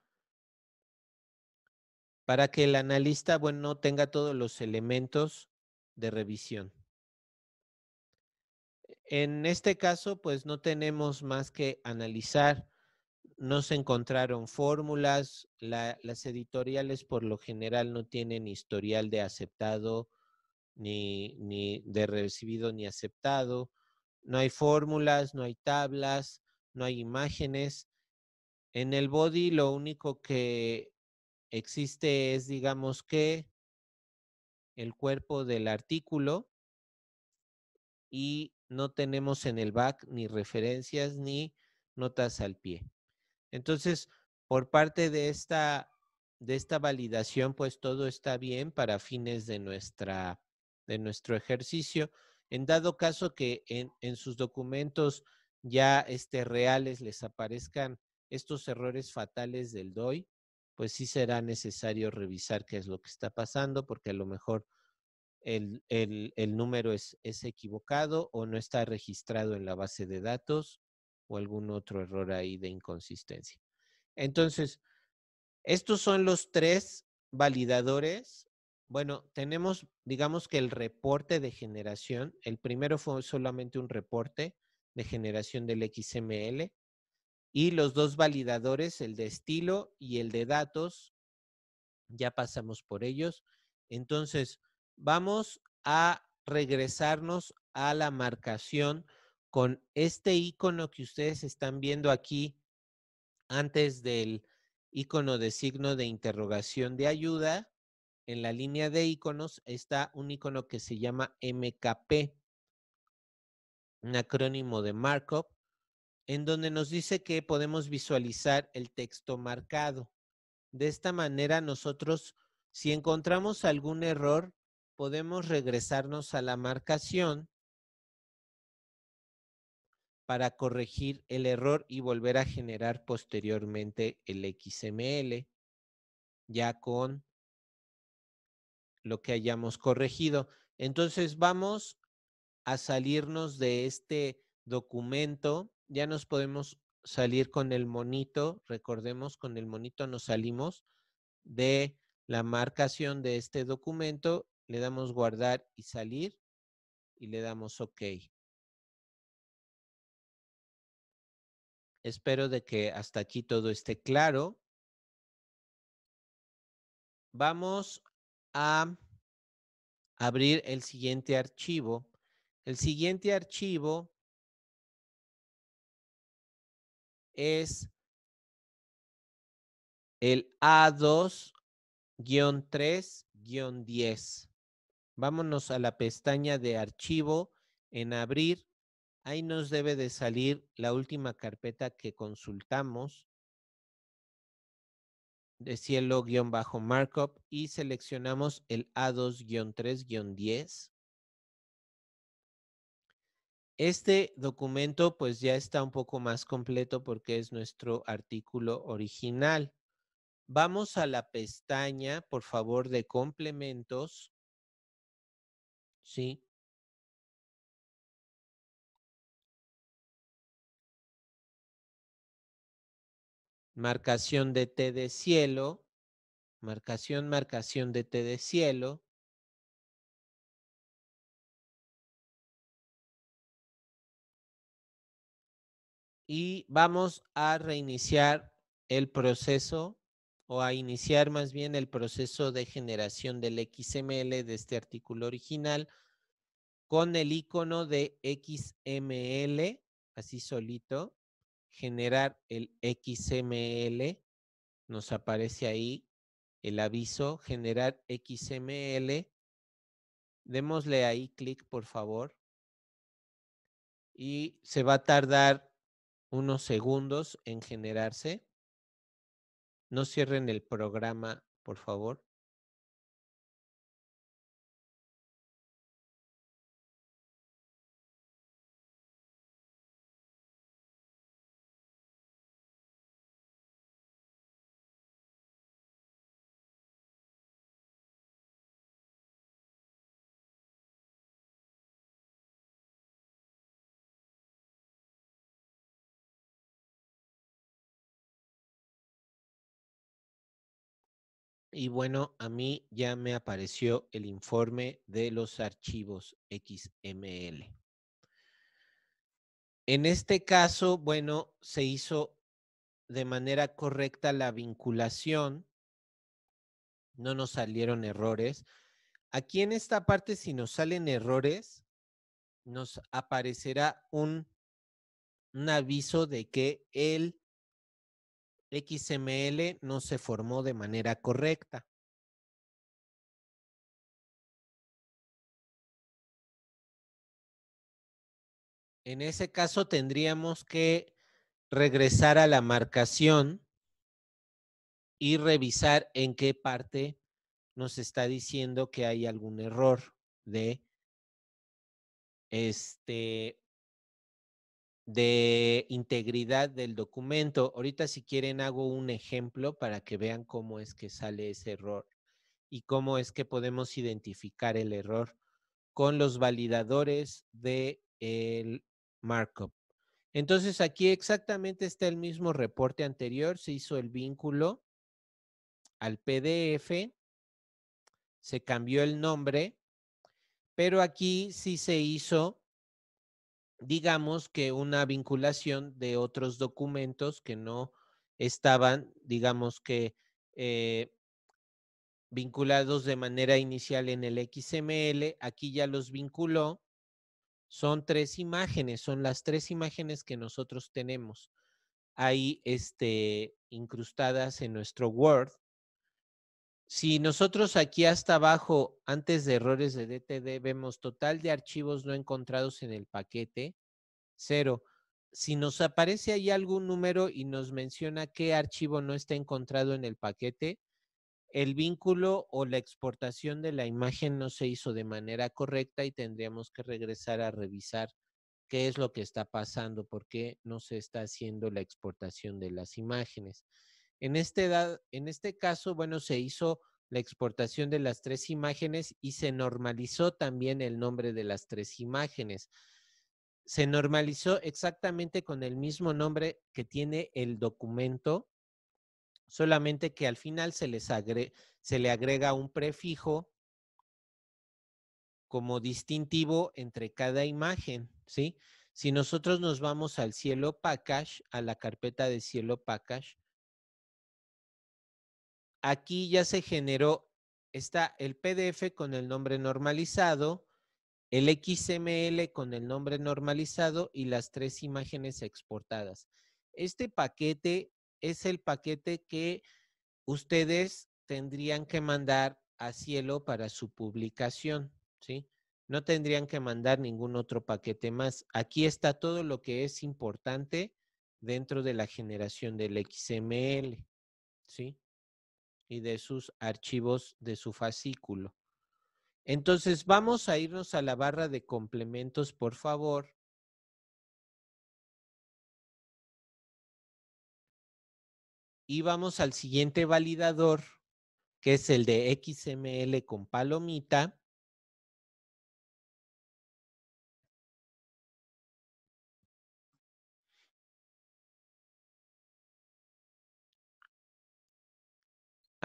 Speaker 1: para que el analista, bueno, tenga todos los elementos de revisión. En este caso, pues no tenemos más que analizar. No se encontraron fórmulas, las editoriales por lo general no tienen historial de aceptado ni, ni de recibido ni aceptado. No hay fórmulas, no hay tablas, no hay imágenes. En el body lo único que existe es, digamos que, el cuerpo del artículo y no tenemos en el back ni referencias ni notas al pie. Entonces, por parte de esta, de esta validación, pues todo está bien para fines de nuestra de nuestro ejercicio, en dado caso que en, sus documentos ya este, reales les aparezcan estos errores fatales del DOI, pues sí será necesario revisar qué es lo que está pasando, porque a lo mejor el, número es, es, equivocado o no está registrado en la base de datos o algún otro error ahí de inconsistencia. Entonces, estos son los tres validadores bueno, tenemos, digamos que el reporte de generación. El primero fue solamente un reporte de generación del XML. Y los dos validadores, el de estilo y el de datos, ya pasamos por ellos. Entonces, vamos a regresarnos a la marcación con este icono que ustedes están viendo aquí antes del icono de signo de interrogación de ayuda en la línea de iconos está un icono que se llama MKP, un acrónimo de markup, en donde nos dice que podemos visualizar el texto marcado. De esta manera nosotros, si encontramos algún error, podemos regresarnos a la marcación para corregir el error y volver a generar posteriormente el XML ya con lo que hayamos corregido. Entonces vamos a salirnos de este documento. Ya nos podemos salir con el monito. Recordemos, con el monito nos salimos de la marcación de este documento. Le damos guardar y salir y le damos OK. Espero de que hasta aquí todo esté claro. Vamos a abrir el siguiente archivo. El siguiente archivo es el A2-3-10. Vámonos a la pestaña de archivo en abrir. Ahí nos debe de salir la última carpeta que consultamos de cielo-markup y seleccionamos el A2-3-10. Este documento pues ya está un poco más completo porque es nuestro artículo original. Vamos a la pestaña, por favor, de complementos. ¿Sí?
Speaker 2: marcación de T de cielo, marcación, marcación de T de cielo.
Speaker 1: Y vamos a reiniciar el proceso o a iniciar más bien el proceso de generación del XML de este artículo original con el icono de XML, así solito, generar el XML, nos aparece ahí el aviso, generar XML. Démosle ahí clic, por favor. Y se va a tardar unos segundos en generarse. No cierren el programa, por favor. Y bueno, a mí ya me apareció el informe de los archivos XML. En este caso, bueno, se hizo de manera correcta la vinculación. No nos salieron errores. Aquí en esta parte, si nos salen errores, nos aparecerá un, un aviso de que el XML no se formó de manera correcta. En ese caso tendríamos que regresar a la marcación y revisar en qué parte nos está diciendo que hay algún error de este de integridad del documento. Ahorita si quieren hago un ejemplo para que vean cómo es que sale ese error y cómo es que podemos identificar el error con los validadores del el markup. Entonces aquí exactamente está el mismo reporte anterior, se hizo el vínculo al PDF, se cambió el nombre, pero aquí sí se hizo digamos que una vinculación de otros documentos que no estaban, digamos que eh, vinculados de manera inicial en el XML, aquí ya los vinculó. Son tres imágenes, son las tres imágenes que nosotros tenemos ahí este, incrustadas en nuestro Word si nosotros aquí hasta abajo, antes de errores de DTD, vemos total de archivos no encontrados en el paquete, cero. Si nos aparece ahí algún número y nos menciona qué archivo no está encontrado en el paquete, el vínculo o la exportación de la imagen no se hizo de manera correcta y tendríamos que regresar a revisar qué es lo que está pasando, por qué no se está haciendo la exportación de las imágenes. Este en este, caso, bueno, se hizo la exportación de las tres imágenes y se normalizó también el nombre de las tres imágenes. Se normalizó exactamente con el mismo nombre que tiene el documento, solamente que al final se, se le agrega un prefijo como distintivo entre cada imagen, ¿sí? Si nosotros nos vamos al cielo package, a la carpeta de cielo package, Aquí ya se generó, está el PDF con el nombre normalizado, el XML con el nombre normalizado y las tres imágenes exportadas. Este paquete es el paquete que ustedes tendrían que mandar a Cielo para su publicación, ¿sí? No tendrían que mandar ningún otro paquete más. Aquí está todo lo que es importante dentro de la generación del XML, ¿sí? y de sus archivos de su fascículo. Entonces vamos a irnos a la barra de complementos, por favor. Y vamos al siguiente validador, que es el de XML con palomita.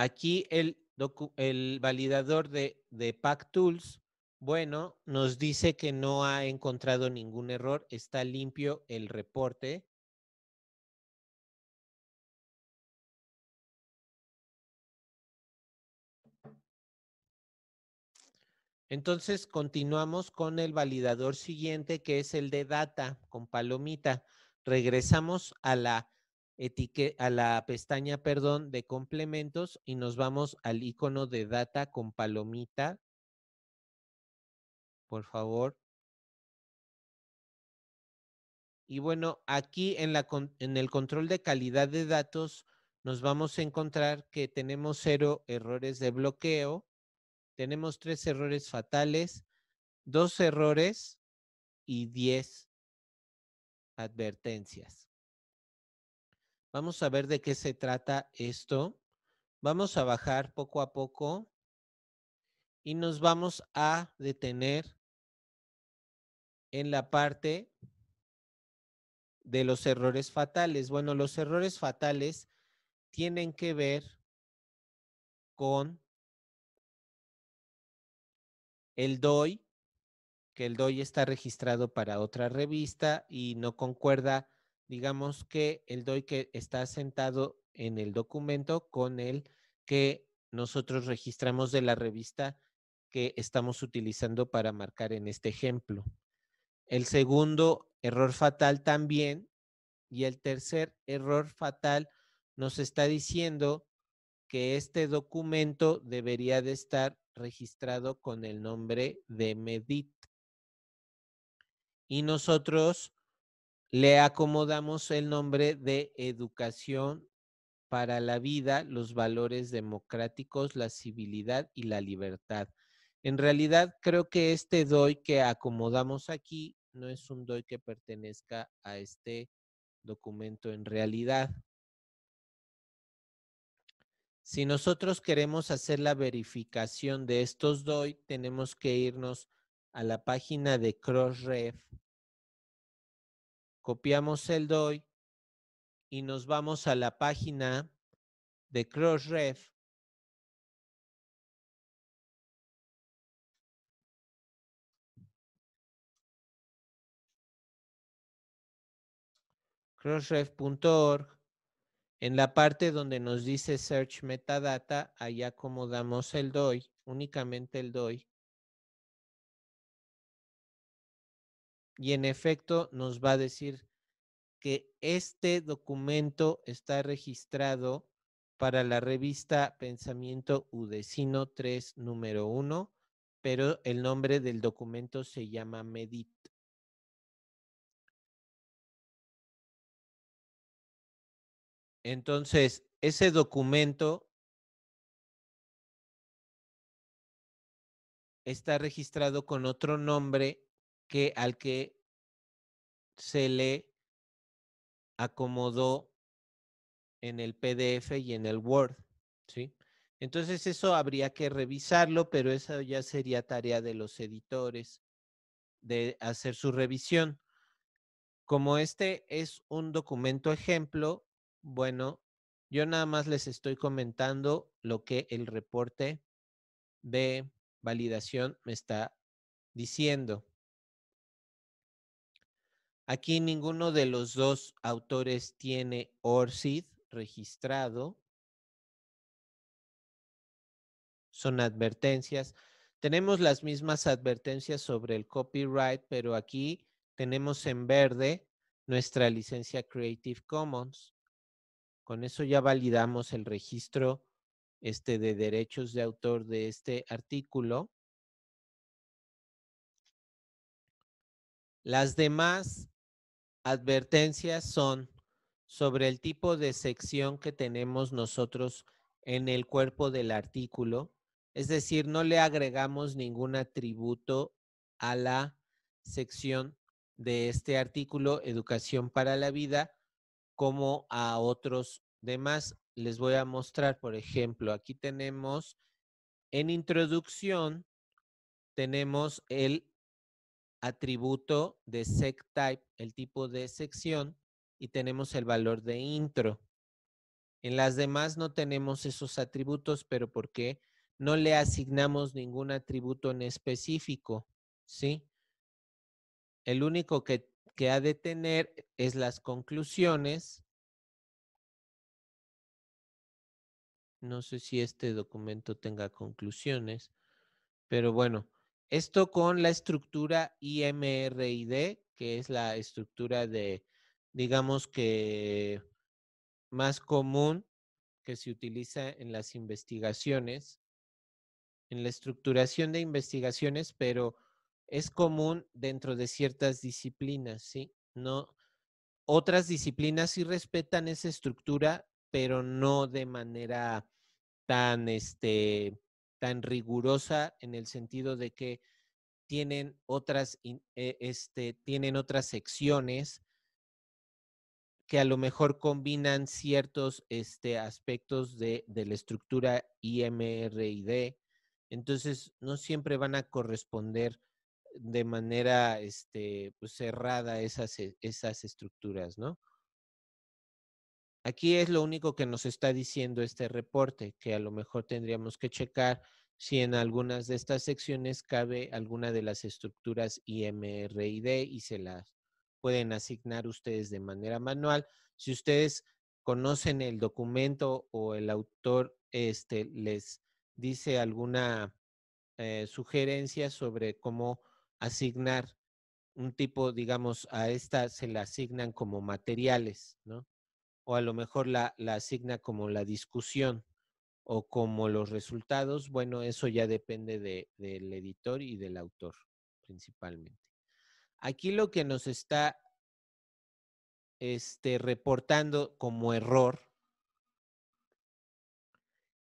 Speaker 1: Aquí el, validador de, de Tools, bueno, nos dice que no ha encontrado ningún error, está limpio el reporte. Entonces continuamos con el validador siguiente que es el de data con palomita. Regresamos a la a la pestaña, perdón, de complementos y nos vamos al icono de data con palomita. Por favor. Y bueno, aquí en, en el control de calidad de datos nos vamos a encontrar que tenemos cero errores de bloqueo, tenemos tres errores fatales, dos errores y diez advertencias. Vamos a ver de qué se trata esto. Vamos a bajar poco a poco y nos vamos a detener en la parte de los errores fatales. Bueno, los errores fatales tienen que ver con el DOI, que el DOI está registrado para otra revista y no concuerda digamos que el DOI que está sentado en el documento con el que nosotros registramos de la revista que estamos utilizando para marcar en este ejemplo. El segundo error fatal también y el tercer error fatal nos está diciendo que este documento debería de estar registrado con el nombre de Medit. Y nosotros le acomodamos el nombre de Educación para la Vida, los valores democráticos, la civilidad y la libertad. En realidad, creo que este DOI que acomodamos aquí no es un DOI que pertenezca a este documento en realidad. Si nosotros queremos hacer la verificación de estos DOI, tenemos que irnos a la página de Crossref copiamos el DOI y nos vamos a la página de Crossref. crossref.org, en la parte donde nos dice Search Metadata, ahí acomodamos el DOI, únicamente el DOI. y en efecto nos va a decir que este documento está registrado para la revista Pensamiento Udesino 3, número 1, pero el nombre del documento se llama Medit.
Speaker 2: Entonces, ese documento
Speaker 1: está registrado con otro nombre que al que se le acomodó en el PDF y en el Word, ¿sí? Entonces eso habría que revisarlo, pero eso ya sería tarea de los editores de hacer su revisión. Como este es un documento ejemplo, bueno, yo nada más les estoy comentando lo que el reporte de validación me está diciendo. Aquí ninguno de los dos autores tiene ORCID registrado. Son advertencias. Tenemos las mismas advertencias sobre el copyright, pero aquí tenemos en verde nuestra licencia Creative Commons. Con eso ya validamos el registro este, de derechos de autor de este artículo. Las demás advertencias son sobre el tipo de sección que tenemos nosotros en el cuerpo del artículo, es decir, no le agregamos ningún atributo a la sección de este artículo, Educación para la Vida, como a otros demás. Les voy a mostrar, por ejemplo, aquí tenemos en introducción, tenemos el atributo de sec type, el tipo de sección, y tenemos el valor de intro. En las demás no tenemos esos atributos, pero porque no le asignamos ningún atributo en específico, ¿sí? El único que ha de tener es las conclusiones. No sé si este documento tenga conclusiones, pero bueno. Esto con la estructura IMRID, que es la estructura de, digamos que más común que se utiliza en las investigaciones, en la estructuración de investigaciones, pero es común dentro de ciertas disciplinas, ¿sí? No, otras disciplinas sí respetan esa estructura, pero no de manera tan, este, tan rigurosa en el sentido de que tienen otras, eh, este, tienen otras secciones que a lo mejor combinan ciertos este, aspectos de, la estructura IMRID. Entonces, no siempre van a corresponder de manera este, pues, cerrada esas, e, esas estructuras, ¿no? Aquí es lo único que nos está diciendo este reporte, que a lo mejor tendríamos que checar si en algunas de estas secciones cabe alguna de las estructuras IMRID y se las pueden asignar ustedes de manera manual. Si ustedes conocen el documento o el autor este, les dice alguna eh, sugerencia sobre cómo asignar un tipo, digamos, a esta se la asignan como materiales, ¿no? o a lo mejor la, asigna como la discusión o como los resultados, bueno, eso ya depende del editor y del autor principalmente. Aquí lo que nos está este, reportando como error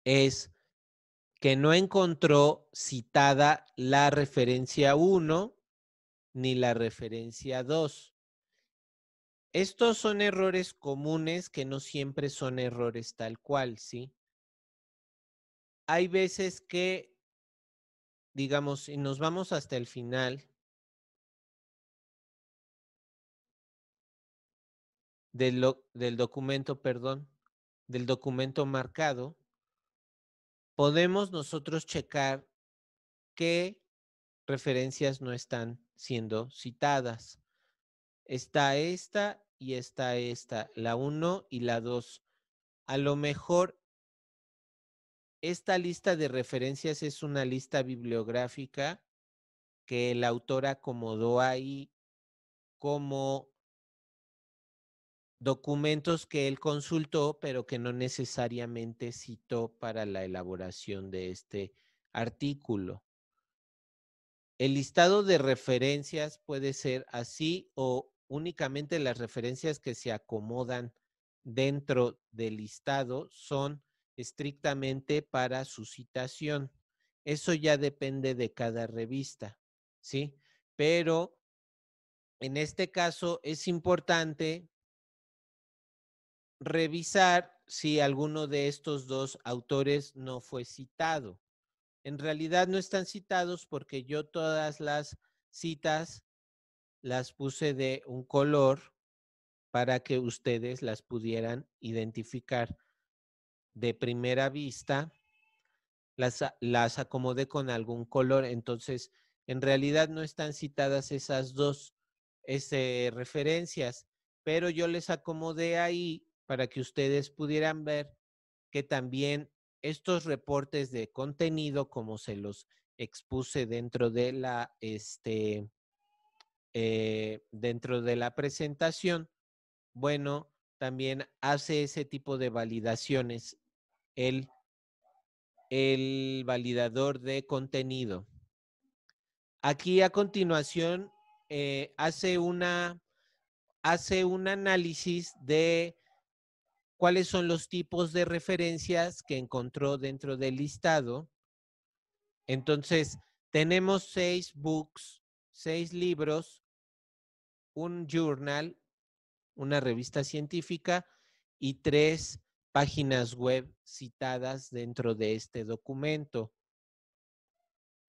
Speaker 1: es que no encontró citada la referencia 1 ni la referencia 2. Estos son errores comunes que no siempre son errores tal cual, ¿sí? Hay veces que, digamos, y nos vamos hasta el final del, documento, perdón, del documento marcado, podemos nosotros checar qué referencias no están siendo citadas. Está esta y está esta, la 1 y la 2. A lo mejor esta lista de referencias es una lista bibliográfica que el autor acomodó ahí como documentos que él consultó, pero que no necesariamente citó para la elaboración de este artículo. El listado de referencias puede ser así o únicamente las referencias que se acomodan dentro del listado son estrictamente para su citación. Eso ya depende de cada revista, ¿sí? Pero en este caso es importante revisar si alguno de estos dos autores no fue citado. En realidad no están citados porque yo todas las citas las puse de un color para que ustedes las pudieran identificar de primera vista. Las, las acomodé con algún color, entonces en realidad no están citadas esas dos referencias, pero yo les acomodé ahí para que ustedes pudieran ver que también estos reportes de contenido, como se los expuse dentro de la, este, eh, dentro de la presentación, bueno, también hace ese tipo de validaciones el, el validador de contenido. Aquí a continuación eh, hace, hace un análisis de cuáles son los tipos de referencias que encontró dentro del listado. Entonces, tenemos seis books, seis libros un journal, una revista científica y tres páginas web citadas dentro de este documento.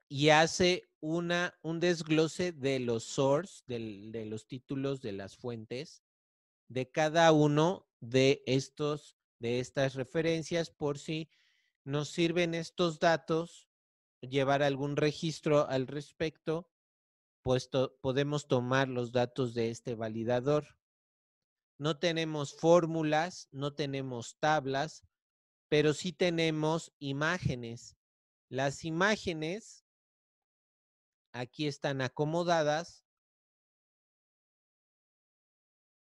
Speaker 1: Y hace una, un desglose de los source, de, de los títulos, de las fuentes, de cada uno de estos, de estas referencias, por si nos sirven estos datos, llevar algún registro al respecto podemos tomar los datos de este validador. No tenemos fórmulas, no tenemos tablas, pero sí tenemos imágenes. Las imágenes aquí están acomodadas.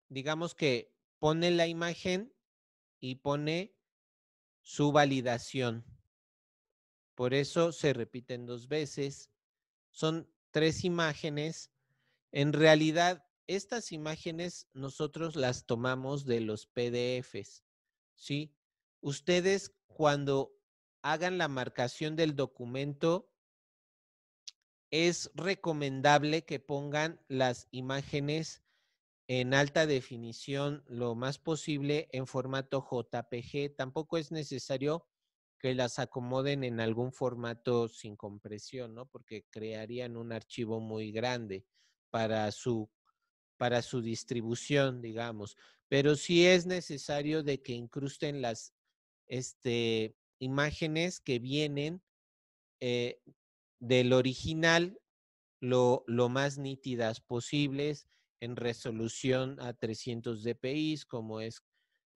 Speaker 1: Digamos que pone la imagen y pone su validación. Por eso se repiten dos veces. Son tres imágenes. En realidad, estas imágenes nosotros las tomamos de los PDFs, ¿sí? Ustedes cuando hagan la marcación del documento, es recomendable que pongan las imágenes en alta definición lo más posible en formato JPG. Tampoco es necesario que las acomoden en algún formato sin compresión, ¿no? Porque crearían un archivo muy grande para su, para su distribución, digamos. Pero sí es necesario de que incrusten las este, imágenes que vienen eh, del original lo, lo más nítidas posibles en resolución a 300 dpi, como es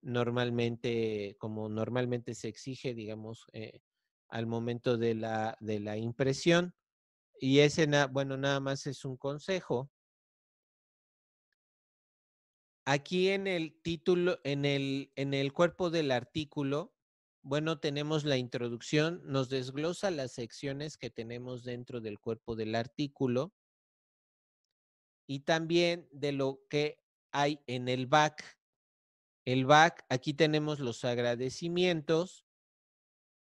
Speaker 1: normalmente, como normalmente se exige, digamos, eh, al momento de la, de la impresión. Y ese, bueno, nada más es un consejo. Aquí en el título, en el, en el cuerpo del artículo, bueno, tenemos la introducción, nos desglosa las secciones que tenemos dentro del cuerpo del artículo y también de lo que hay en el back, el back, aquí tenemos los agradecimientos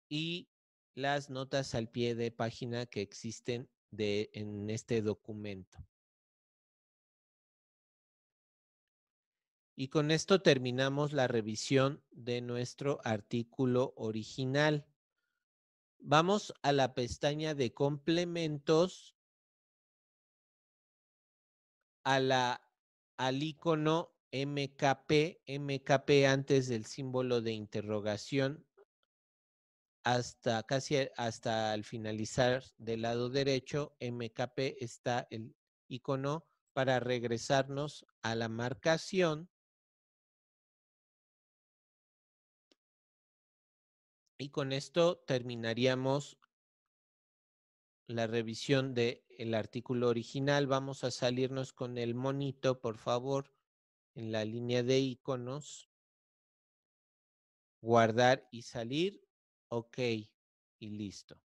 Speaker 1: y las notas al pie de página que existen en este documento. Y con esto terminamos la revisión de nuestro artículo original. Vamos a la pestaña de complementos, a la, al icono MKP, MKP antes del símbolo de interrogación hasta casi hasta al finalizar del lado derecho, MKP está el icono para regresarnos a la marcación Y con esto terminaríamos la revisión del el artículo original. Vamos a salirnos con el monito, por favor en la línea de iconos, guardar y salir, ok, y listo.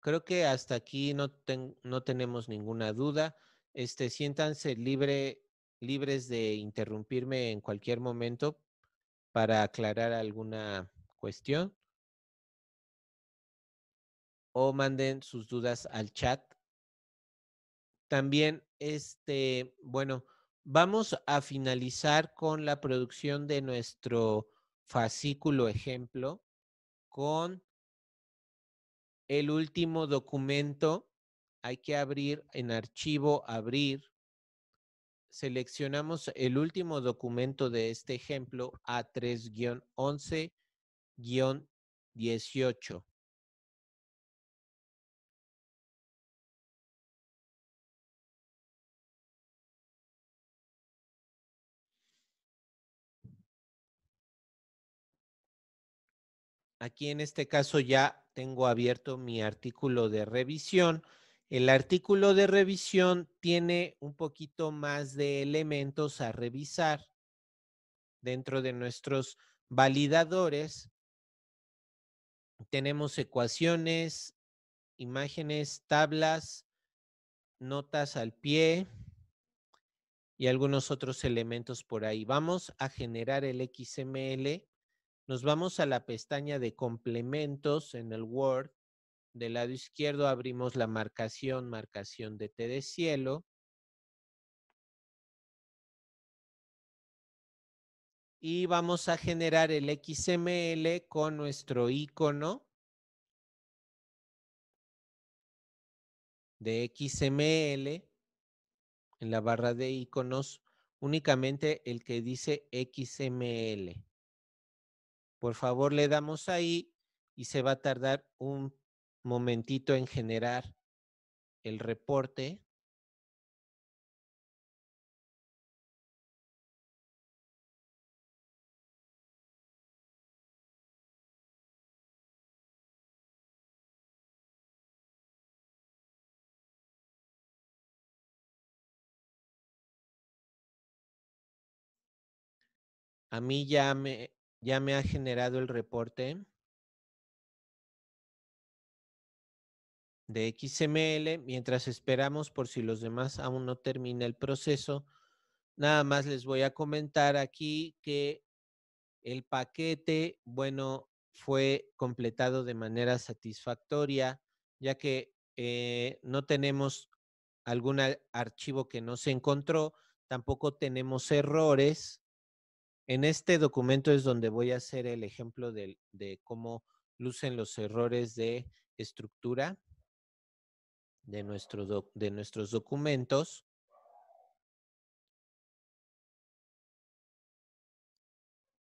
Speaker 1: Creo que hasta aquí no, no tenemos ninguna duda. Este, siéntanse libres de interrumpirme en cualquier momento para aclarar alguna cuestión o manden sus dudas al chat. También, este, bueno, Vamos a finalizar con la producción de nuestro fascículo ejemplo con el último documento. Hay que abrir en archivo, abrir. Seleccionamos el último documento de este ejemplo, A3-11-18. Aquí en este caso ya tengo abierto mi artículo de revisión. El artículo de revisión tiene un poquito más de elementos a revisar dentro de nuestros validadores. Tenemos ecuaciones, imágenes, tablas, notas al pie y algunos otros elementos por ahí. Vamos a generar el XML nos vamos a la pestaña de complementos en el Word. Del lado izquierdo abrimos la marcación, marcación de T de
Speaker 2: cielo.
Speaker 1: Y vamos a generar el XML con nuestro icono de XML en la barra de iconos únicamente el que dice XML. Por favor, le damos ahí y se va a tardar un momentito en generar el reporte. A mí ya me, ya me ha generado el reporte de XML. Mientras esperamos por si los demás aún no termina el proceso, nada más les voy a comentar aquí que el paquete, bueno, fue completado de manera satisfactoria, ya que eh, no tenemos algún archivo que no se encontró, tampoco tenemos errores en este documento es donde voy a hacer el ejemplo de, cómo lucen los errores de estructura de, de nuestros
Speaker 2: documentos.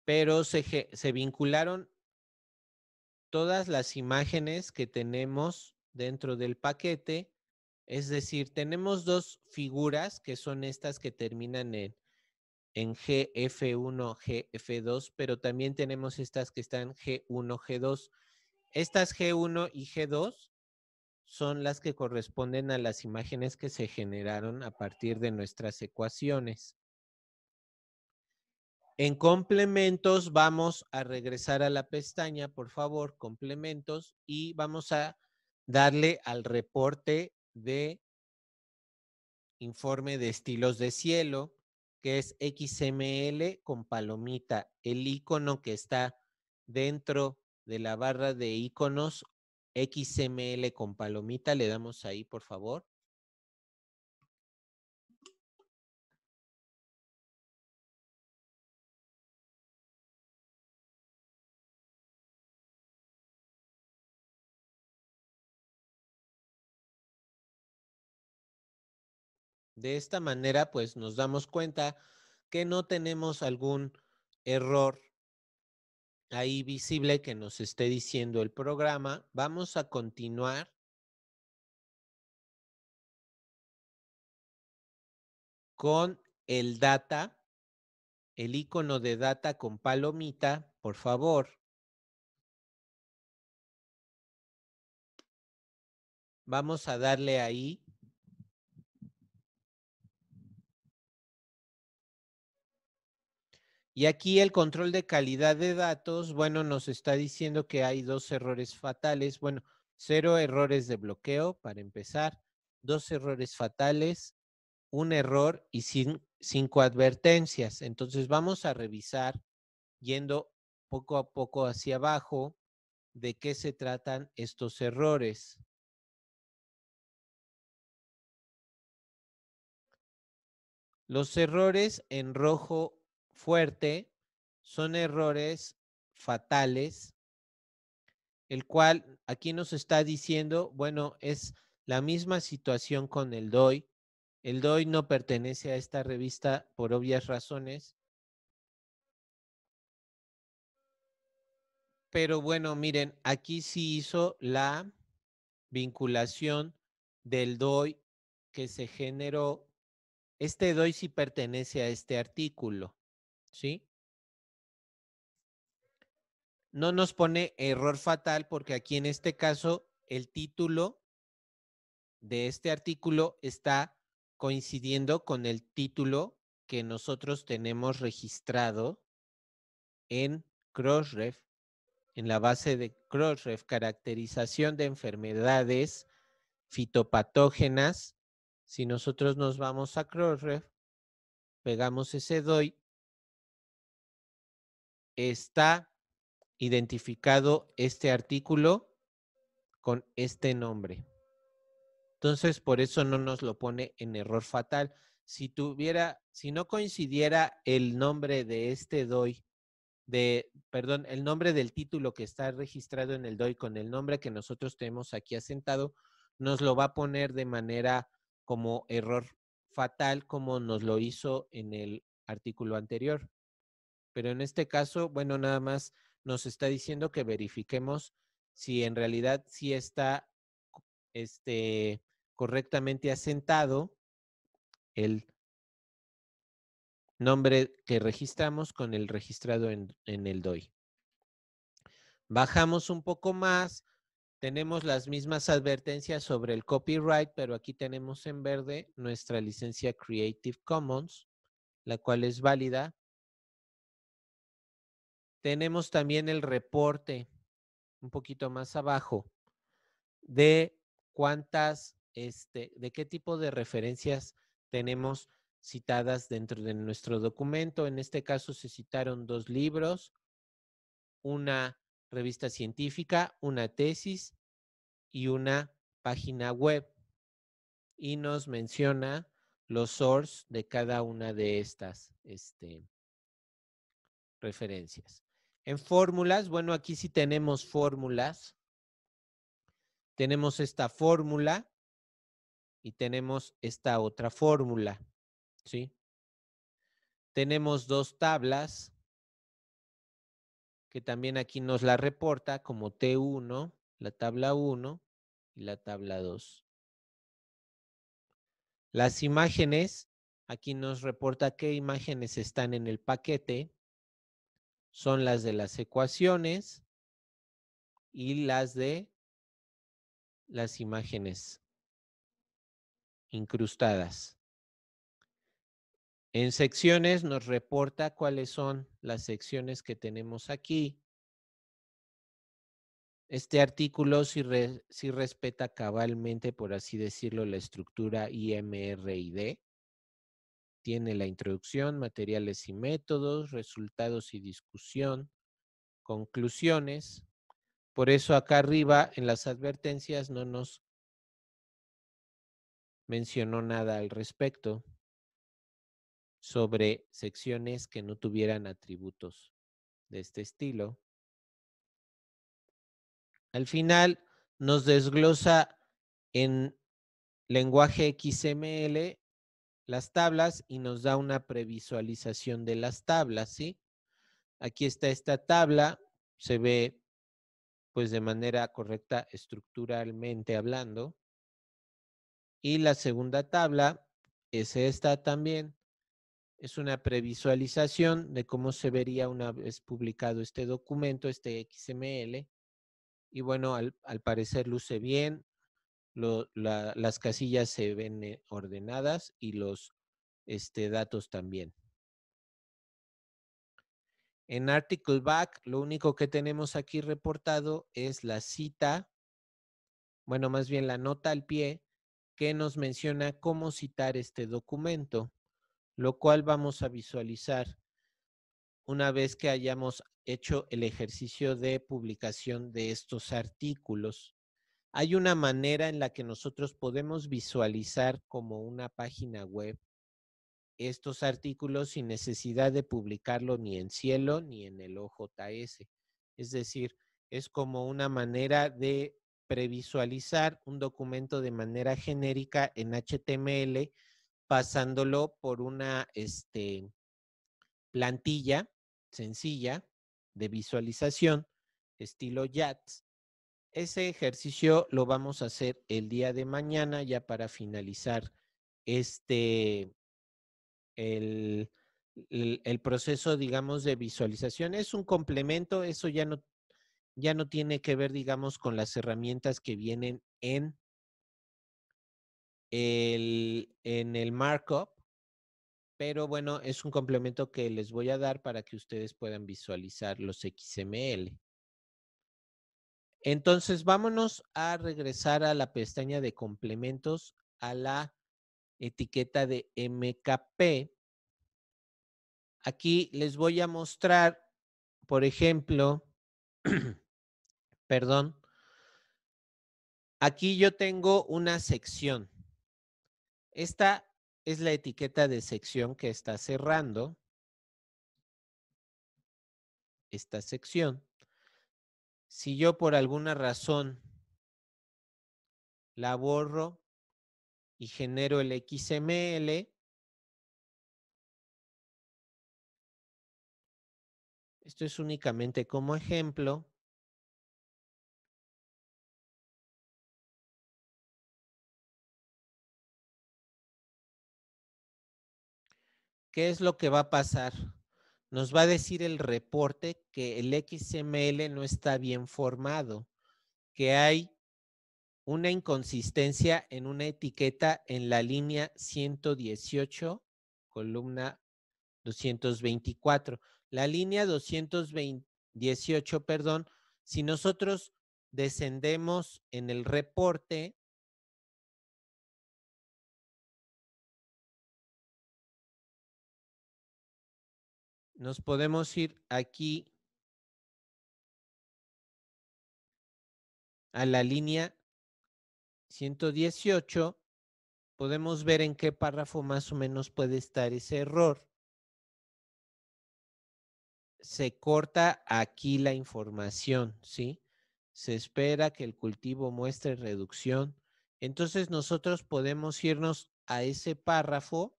Speaker 1: Pero se vincularon todas las imágenes que tenemos dentro del paquete. Es decir, tenemos dos figuras que son estas que terminan en en GF1, GF2, pero también tenemos estas que están G1, G2. Estas G1 y G2 son las que corresponden a las imágenes que se generaron a partir de nuestras ecuaciones. En complementos vamos a regresar a la pestaña, por favor, complementos, y vamos a darle al reporte de informe de estilos de cielo que es XML con palomita, el icono que está dentro de la barra de iconos XML con palomita, le damos ahí, por favor. De esta manera, pues nos damos cuenta que no tenemos algún error ahí visible que nos esté diciendo el programa. Vamos a continuar
Speaker 2: con el data, el icono de data con palomita, por favor. Vamos a darle ahí
Speaker 1: Y aquí el control de calidad de datos, bueno, nos está diciendo que hay dos errores fatales. Bueno, cero errores de bloqueo para empezar, dos errores fatales, un error y sin, cinco advertencias. Entonces vamos a revisar yendo poco a poco hacia abajo de qué se tratan estos errores. Los errores en rojo fuerte, son errores fatales, el cual aquí nos está diciendo, bueno, es la misma situación con el DOI. El DOI no pertenece a esta revista por obvias razones. Pero bueno, miren, aquí sí hizo la vinculación del DOI que se generó. Este DOI sí pertenece a este artículo. ¿sí? No nos pone error fatal porque aquí en este caso el título de este artículo está coincidiendo con el título que nosotros tenemos registrado en Crossref, en la base de Crossref, caracterización de enfermedades fitopatógenas. Si nosotros nos vamos a Crossref, pegamos ese DOI está identificado este artículo con este nombre. Entonces, por eso no nos lo pone en error fatal. Si tuviera, si no coincidiera el nombre de este DOI, de, perdón, el nombre del título que está registrado en el DOI con el nombre que nosotros tenemos aquí asentado, nos lo va a poner de manera como error fatal como nos lo hizo en el artículo anterior. Pero en este caso, bueno, nada más nos está diciendo que verifiquemos si en realidad sí está este, correctamente asentado el nombre que registramos con el registrado en, en, el DOI. Bajamos un poco más, tenemos las mismas advertencias sobre el copyright, pero aquí tenemos en verde nuestra licencia Creative Commons, la cual es válida tenemos también el reporte un poquito más abajo de cuántas, este, de qué tipo de referencias tenemos citadas dentro de nuestro documento. En este caso se citaron dos libros, una revista científica, una tesis y una página web. Y nos menciona los source de cada una de estas este, referencias. En fórmulas, bueno, aquí sí tenemos fórmulas. Tenemos esta fórmula y tenemos esta otra fórmula, ¿sí? Tenemos dos tablas que también aquí nos la reporta como T1, la tabla 1 y la tabla 2. Las imágenes, aquí nos reporta qué imágenes están en el paquete son las de las ecuaciones y las de las imágenes incrustadas. En secciones nos reporta cuáles son las secciones que tenemos aquí. Este artículo sí, respeta cabalmente, por así decirlo, la estructura IMRID tiene la introducción, materiales y métodos, resultados y discusión, conclusiones. Por eso acá arriba en las advertencias no nos mencionó nada al respecto sobre secciones que no tuvieran atributos de este estilo. Al final nos desglosa en lenguaje XML las tablas y nos da una previsualización de las tablas, ¿sí? Aquí está esta tabla, se ve pues de manera correcta estructuralmente hablando. Y la segunda tabla es esta también. Es una previsualización de cómo se vería una vez publicado este documento, este XML. Y bueno, al parecer luce bien, las casillas se ven eh, ordenadas y los este, datos también. En Article Back, lo único que tenemos aquí reportado es la cita, bueno, más bien la nota al pie, que nos menciona cómo citar este documento, lo cual vamos a visualizar una vez que hayamos hecho el ejercicio de publicación de estos artículos hay una manera en la que nosotros podemos visualizar como una página web estos artículos sin necesidad de publicarlo ni en Cielo ni en el OJS. Es decir, es como una manera de previsualizar un documento de manera genérica en HTML pasándolo por una este, plantilla sencilla de visualización estilo JATS ese ejercicio lo vamos a hacer el día de mañana ya para finalizar este, el, proceso, digamos, de visualización. Es un complemento, eso ya no, ya no tiene que ver, digamos, con las herramientas que vienen en en el markup, pero bueno, es un complemento que les voy a dar para que ustedes puedan visualizar los XML. Entonces, vámonos a regresar a la pestaña de complementos, a la etiqueta de MKP. Aquí les voy a mostrar, por ejemplo, perdón, aquí yo tengo una sección. Esta es la etiqueta de sección que está cerrando esta sección si yo por alguna razón la borro y genero el XML,
Speaker 2: esto es únicamente como ejemplo,
Speaker 1: ¿qué es lo que va a pasar? nos va a decir el reporte que el XML no está bien formado, que hay una inconsistencia en una etiqueta en la línea 118, columna 224. La línea 218, perdón, si nosotros descendemos en el reporte
Speaker 2: Nos podemos ir aquí a la
Speaker 1: línea 118. Podemos ver en qué párrafo más o menos puede estar ese error. Se corta aquí la información, ¿sí? Se espera que el cultivo muestre reducción. Entonces nosotros podemos irnos a ese párrafo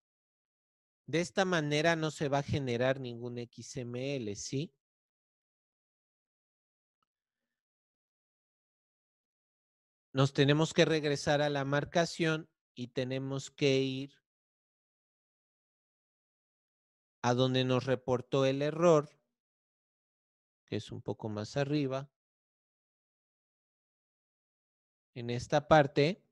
Speaker 1: de esta manera no se va a generar ningún XML, ¿sí? Nos tenemos que regresar a la marcación y tenemos que ir a donde nos reportó el error,
Speaker 2: que es un poco más arriba.
Speaker 1: En esta parte,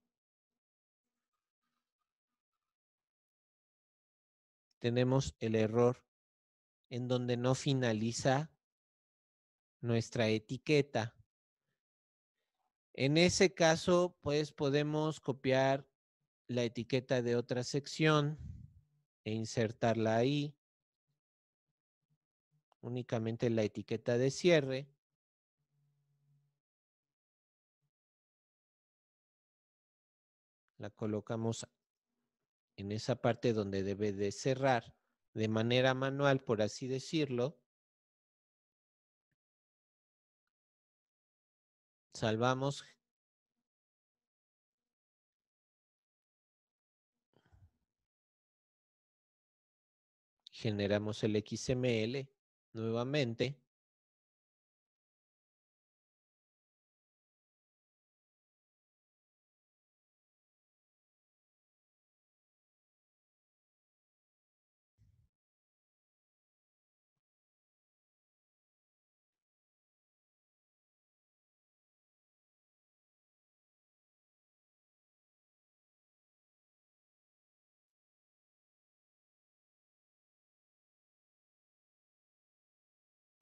Speaker 1: tenemos el error en donde no finaliza nuestra etiqueta. En ese caso, pues podemos copiar la etiqueta de otra sección e insertarla ahí. Únicamente la etiqueta de cierre. La colocamos en esa parte donde debe de cerrar de manera manual, por así decirlo, salvamos
Speaker 2: generamos el XML nuevamente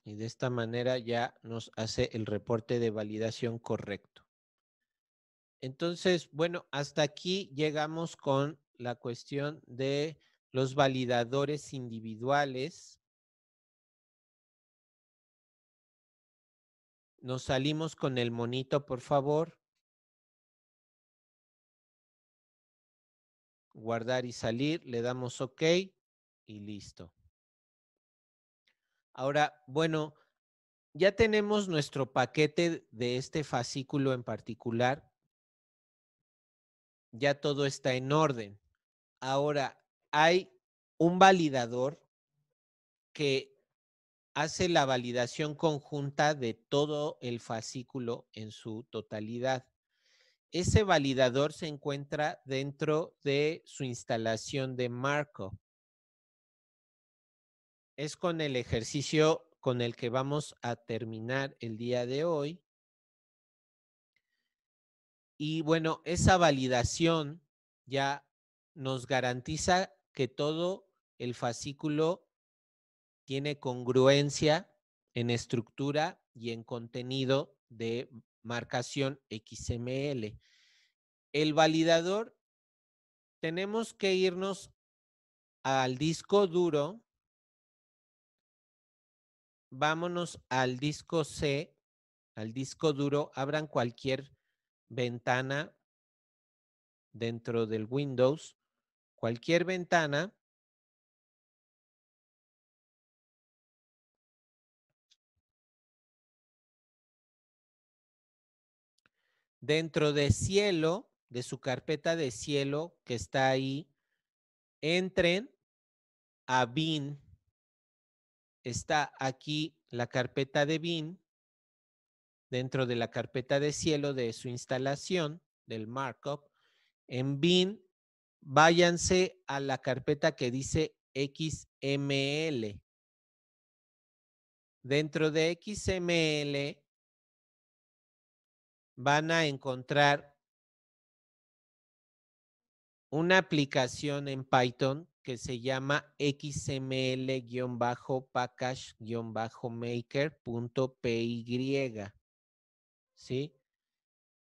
Speaker 1: y de esta manera ya nos hace el reporte de validación correcto. Entonces, bueno, hasta aquí llegamos con la cuestión de los validadores individuales. Nos salimos con el monito, por favor.
Speaker 2: Guardar y salir,
Speaker 1: le damos OK y listo. Ahora, bueno, ya tenemos nuestro paquete de este fascículo en particular. Ya todo está en orden. Ahora, hay un validador que hace la validación conjunta de todo el fascículo en su totalidad. Ese validador se encuentra dentro de su instalación de Marco es con el ejercicio con el que vamos a terminar el día de hoy. Y bueno, esa validación ya nos garantiza que todo el fascículo tiene congruencia en estructura y en contenido de marcación XML. El validador, tenemos que irnos al disco duro vámonos al disco C, al disco duro, abran cualquier ventana dentro del Windows, cualquier
Speaker 2: ventana.
Speaker 1: Dentro de cielo, de su carpeta de cielo que está ahí, entren a bin está aquí la carpeta de bin dentro de la carpeta de cielo de su instalación del markup. En bin, váyanse a la carpeta que dice XML. Dentro de XML van a encontrar una aplicación en Python que se llama xml-package-maker.py. makerpy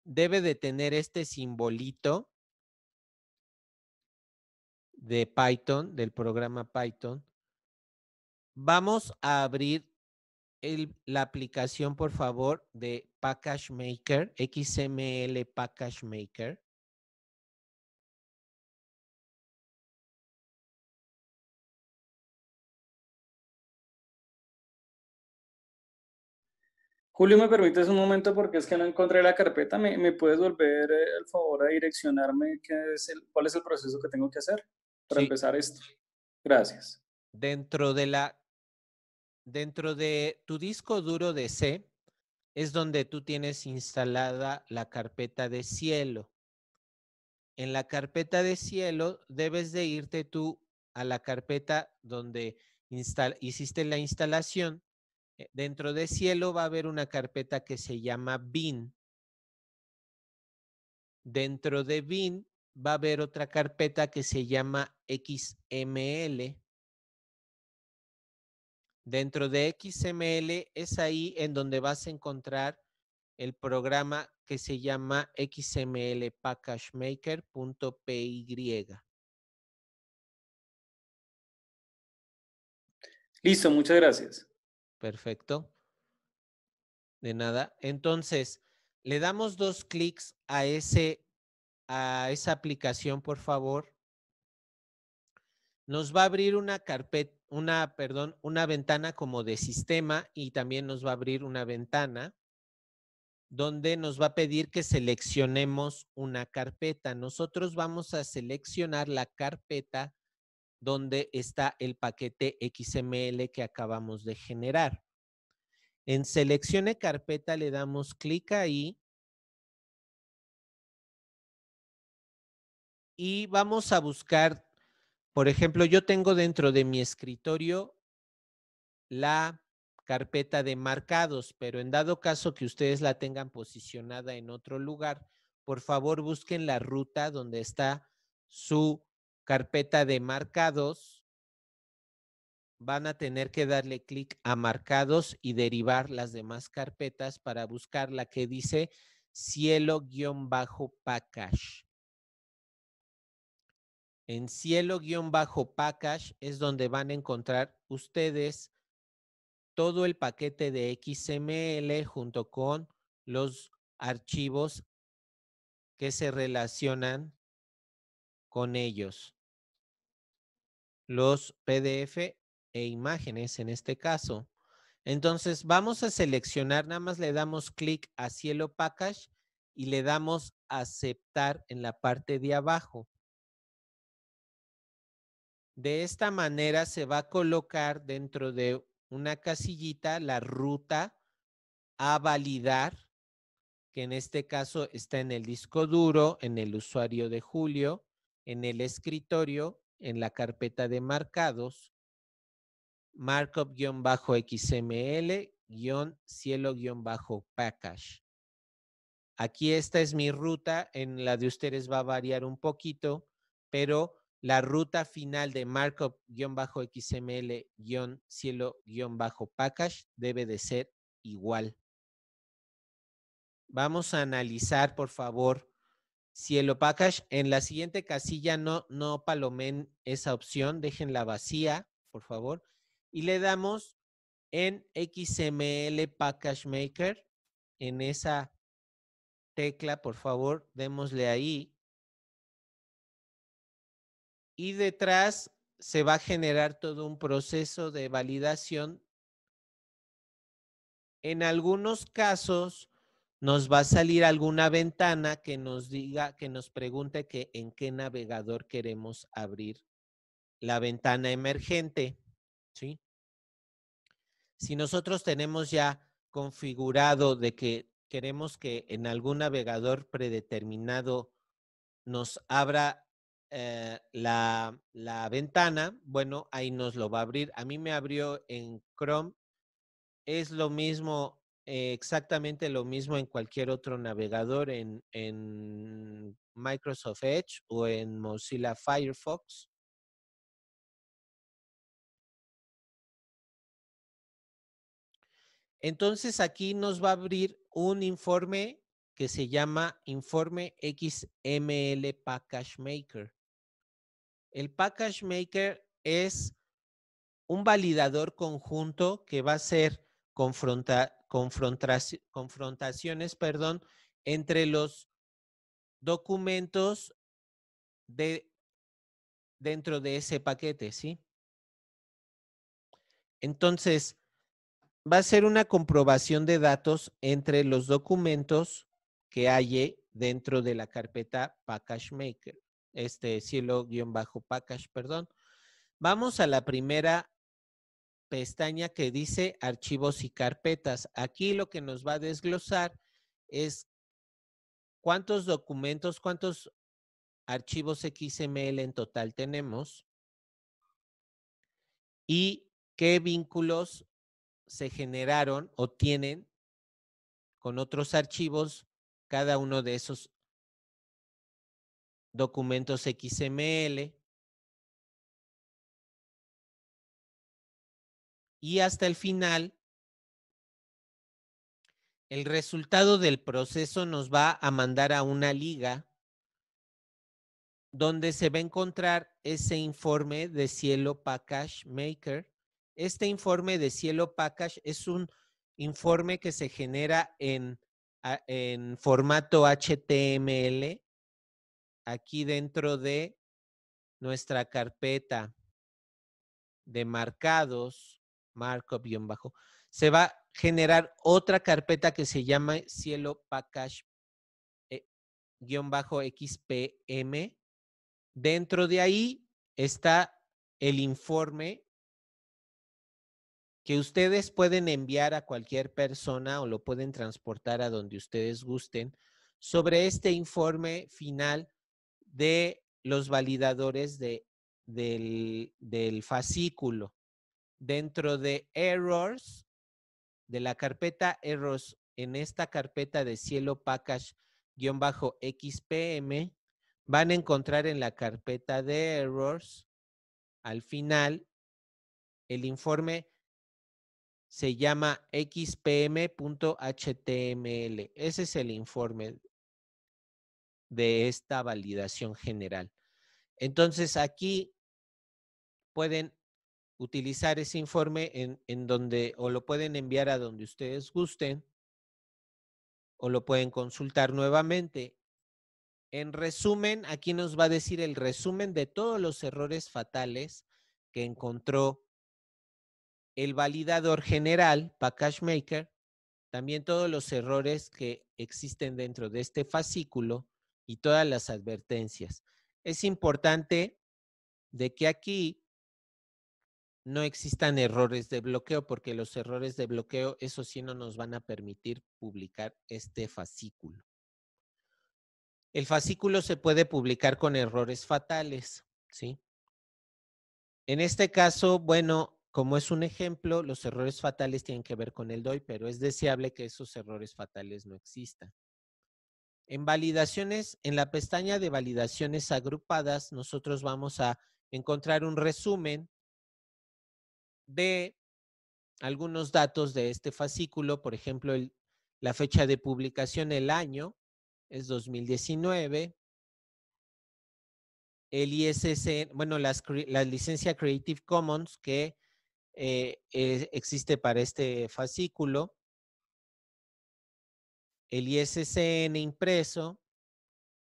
Speaker 1: Debe de tener este simbolito de Python, del programa Python. Vamos a abrir la aplicación, por favor, de Package Maker, XML Package Maker.
Speaker 2: Julio, ¿me permites un momento? Porque es que no encontré la carpeta. ¿Me, puedes volver eh, el favor a direccionarme qué es el, cuál es el proceso que tengo que hacer para empezar esto? Gracias.
Speaker 1: Dentro de la dentro de tu disco duro de C es donde tú tienes instalada la carpeta de cielo. En la carpeta de cielo debes de irte tú a la carpeta donde hiciste la instalación eh, dentro de cielo va a haber una carpeta que se llama bin. Dentro de bin va a haber otra carpeta que se llama XML. Dentro de XML es ahí en donde vas a encontrar el programa que se llama xmlpackagemaker.py. Listo, muchas gracias. Perfecto. De nada. Entonces, le damos dos clics a, ese, a esa aplicación, por favor. Nos va a abrir una carpeta, una, perdón, una ventana como de sistema y también nos va a abrir una ventana donde nos va a pedir que seleccionemos una carpeta. Nosotros vamos a seleccionar la carpeta donde está el paquete XML que acabamos de generar. En seleccione carpeta le damos clic ahí. Y vamos a buscar, por ejemplo, yo tengo dentro de mi escritorio la carpeta de marcados, pero en dado caso que ustedes la tengan posicionada en otro lugar, por favor busquen la ruta donde está su carpeta de marcados, van a tener que darle clic a marcados y derivar las demás carpetas para buscar la que dice cielo-package. En cielo-package es donde van a encontrar ustedes todo el paquete de XML junto con los archivos que se relacionan con ellos. Los PDF e imágenes en este caso. Entonces vamos a seleccionar, nada más le damos clic a Cielo Package y le damos aceptar en la parte de abajo. De esta manera se va a colocar dentro de una casillita la ruta a validar, que en este caso está en el disco duro, en el usuario de Julio, en el escritorio, en la carpeta de marcados, markup-xml-cielo-package. Aquí esta es mi ruta, en la de ustedes va a variar un poquito, pero la ruta final de markup-xml-cielo-package debe de ser igual. Vamos a analizar, por favor, si el package en la siguiente casilla no, no palomen esa opción, déjenla vacía, por favor, y le damos en XML Package Maker, en esa tecla, por favor, démosle ahí. Y detrás se va a generar todo un proceso de validación. En algunos casos, nos va a salir alguna ventana que nos diga, que nos pregunte que en qué navegador queremos abrir la ventana emergente, ¿sí? Si nosotros tenemos ya configurado de que queremos que en algún navegador predeterminado nos abra eh, la, la ventana, bueno, ahí nos lo va a abrir. A mí me abrió en Chrome. Es lo mismo eh, exactamente lo mismo en cualquier otro navegador, en, en Microsoft Edge o en Mozilla Firefox. Entonces aquí nos va a abrir un informe que se llama Informe XML Package Maker. El Package Maker es un validador conjunto que va a ser confrontaciones perdón, entre los documentos de, dentro de ese paquete, ¿sí? Entonces, va a ser una comprobación de datos entre los documentos que hay dentro de la carpeta Package Maker, este cielo-package, perdón. Vamos a la primera pestaña que dice archivos y carpetas. Aquí lo que nos va a desglosar es cuántos documentos, cuántos archivos XML en total tenemos y qué vínculos se generaron o tienen con otros archivos cada uno de esos documentos XML
Speaker 2: y hasta el final,
Speaker 1: el resultado del proceso nos va a mandar a una liga donde se va a encontrar ese informe de Cielo Package Maker. Este informe de Cielo Package es un informe que se genera en, ah, en formato HTML aquí dentro de nuestra carpeta de marcados Marco bajo, se va a generar otra carpeta que se llama cielo package eh, xpm. Dentro de ahí está el informe que ustedes pueden enviar a cualquier persona o lo pueden transportar a donde ustedes gusten sobre este informe final de los validadores de, del, del fascículo dentro de errors, de la carpeta errors, en esta carpeta de cielo package-xpm, van a encontrar en la carpeta de errors, al final, el informe se llama xpm.html. Ese es el informe de esta validación general. Entonces aquí pueden utilizar ese informe en, en donde o lo pueden enviar a donde ustedes gusten o lo pueden consultar nuevamente. En resumen, aquí nos va a decir el resumen de todos los errores fatales que encontró el validador general, Package Maker, también todos los errores que existen dentro de este fascículo y todas las advertencias. Es importante de que aquí no existan errores de bloqueo, porque los errores de bloqueo, eso sí, no nos van a permitir publicar este fascículo. El fascículo se puede publicar con errores fatales, ¿sí? En este caso, bueno, como es un ejemplo, los errores fatales tienen que ver con el DOI, pero es deseable que esos errores fatales no existan. En validaciones, en la pestaña de validaciones agrupadas, nosotros vamos a encontrar un resumen de algunos datos de este fascículo, por ejemplo, la fecha de publicación, el año, es 2019. El ISSN, bueno, la licencia Creative Commons que eh, e, existe para este fascículo. El ISSN impreso,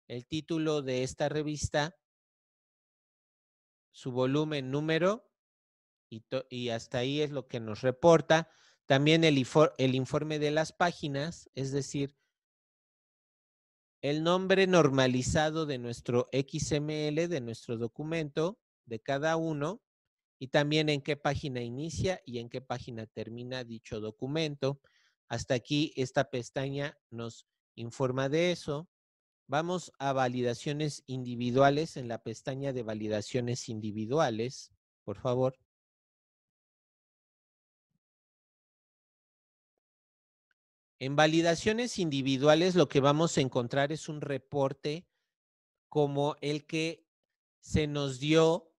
Speaker 1: el título de esta revista, su volumen número y, hasta ahí es lo que nos reporta. También el informe de las páginas, es decir, el nombre normalizado de nuestro XML, de nuestro documento, de cada uno, y también en qué página inicia y en qué página termina dicho documento. Hasta aquí esta pestaña nos informa de eso. Vamos a validaciones individuales en la pestaña de validaciones individuales, por favor. En validaciones individuales lo que vamos a encontrar es un reporte como el que se nos dio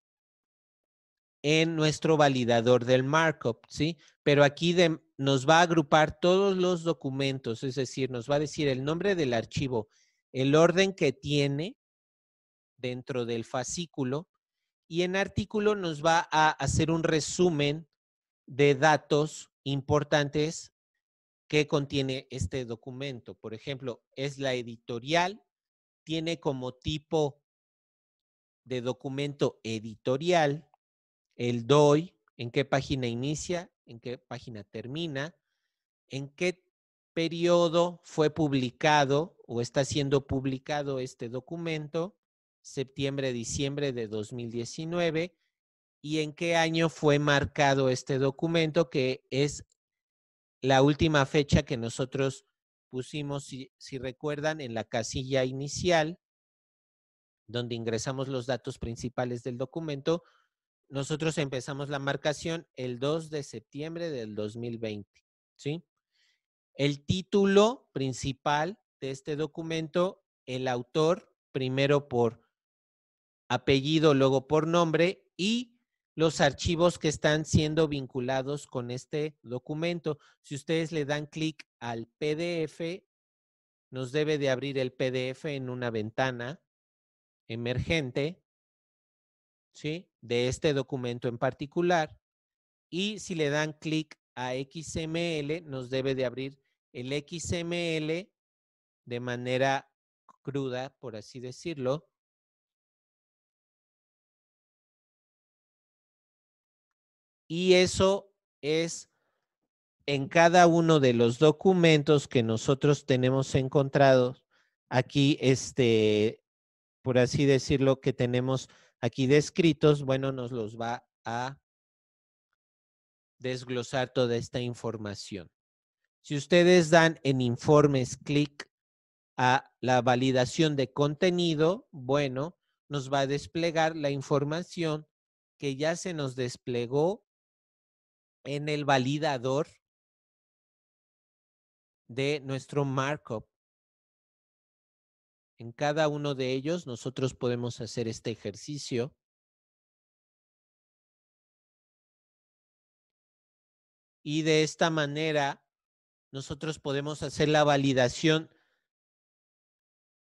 Speaker 1: en nuestro validador del markup, ¿sí? Pero aquí nos va a agrupar todos los documentos, es decir, nos va a decir el nombre del archivo, el orden que tiene dentro del fascículo y en artículo nos va a hacer un resumen de datos importantes ¿Qué contiene este documento. Por ejemplo, es la editorial, tiene como tipo de documento editorial el DOI, en qué página inicia, en qué página termina, en qué periodo fue publicado o está siendo publicado este documento, septiembre, diciembre de 2019, y en qué año fue marcado este documento, que es la última fecha que nosotros pusimos, si, recuerdan, en la casilla inicial, donde ingresamos los datos principales del documento, nosotros empezamos la marcación el 2 de septiembre del 2020, El título principal de este documento, el autor, primero por apellido, luego por nombre, y los archivos que están siendo vinculados con este documento. Si ustedes le dan clic al PDF, nos debe de abrir el PDF en una ventana emergente, ¿sí? De este documento en particular. Y si le dan clic a XML, nos debe de abrir el XML de manera cruda, por así decirlo, y eso es en cada uno de los documentos que nosotros tenemos encontrados aquí, este, por así decirlo, que tenemos aquí descritos, bueno, nos los va a desglosar toda esta información. Si ustedes dan en informes clic a la validación de contenido, bueno, nos va a desplegar la información que ya se nos desplegó en el validador de nuestro markup. En cada uno de ellos nosotros podemos hacer este ejercicio.
Speaker 2: Y de esta manera
Speaker 1: nosotros podemos hacer la validación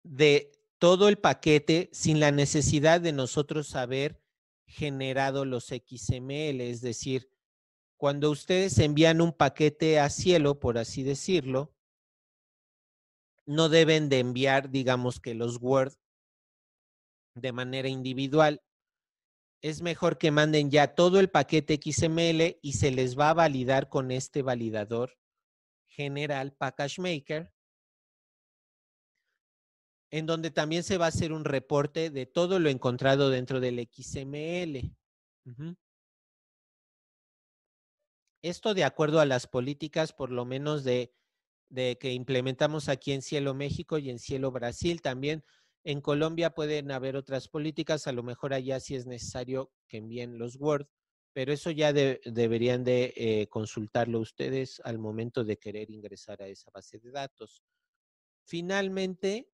Speaker 1: de todo el paquete sin la necesidad de nosotros haber generado los XML, es decir, cuando ustedes envían un paquete a cielo, por así decirlo, no deben de enviar, digamos que los Word de manera individual. Es mejor que manden ya todo el paquete XML y se les va a validar con este validador general Package Maker, en donde también se va a hacer un reporte de todo lo encontrado dentro del XML. Esto de acuerdo a las políticas, por lo menos de, que implementamos aquí en Cielo México y en Cielo Brasil también. En Colombia pueden haber otras políticas, a lo mejor allá sí es necesario que envíen los Word, pero eso ya deberían de eh, consultarlo ustedes al momento de querer ingresar a esa base de datos. Finalmente,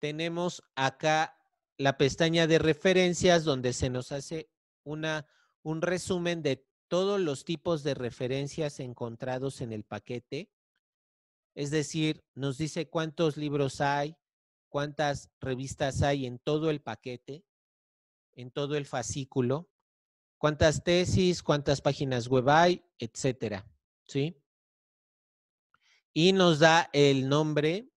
Speaker 1: tenemos acá la pestaña de referencias donde se nos hace una, un resumen de todos los tipos de referencias encontrados en el paquete. Es decir, nos dice cuántos libros hay, cuántas revistas hay en todo el paquete, en todo el fascículo, cuántas tesis, cuántas páginas web hay, etcétera. ¿Sí? Y nos da el nombre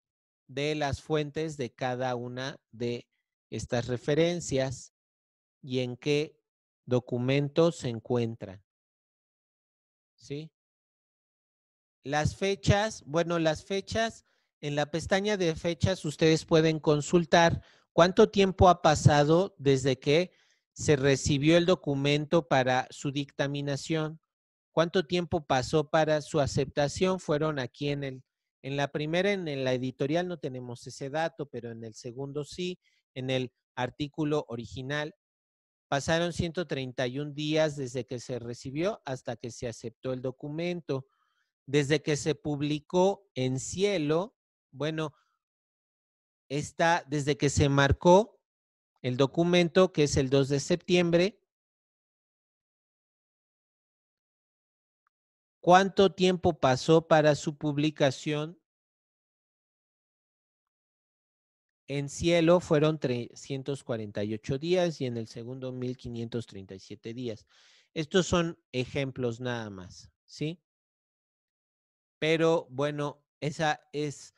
Speaker 1: de las fuentes de cada una de estas referencias y en qué documento se encuentran. ¿sí? Las fechas, bueno, las fechas, en la pestaña de fechas ustedes pueden consultar cuánto tiempo ha pasado desde que se recibió el documento para su dictaminación, cuánto tiempo pasó para su aceptación, fueron aquí en el, en la primera, en, en la editorial no tenemos ese dato, pero en el segundo sí, en el artículo original Pasaron 131 días desde que se recibió hasta que se aceptó el documento. Desde que se publicó en cielo, bueno, está desde que se marcó el documento, que es el 2 de
Speaker 2: septiembre.
Speaker 1: ¿Cuánto tiempo pasó para su publicación? En cielo fueron 348 días y en el segundo 1537 días. Estos son ejemplos nada más, ¿sí? Pero bueno, esa es,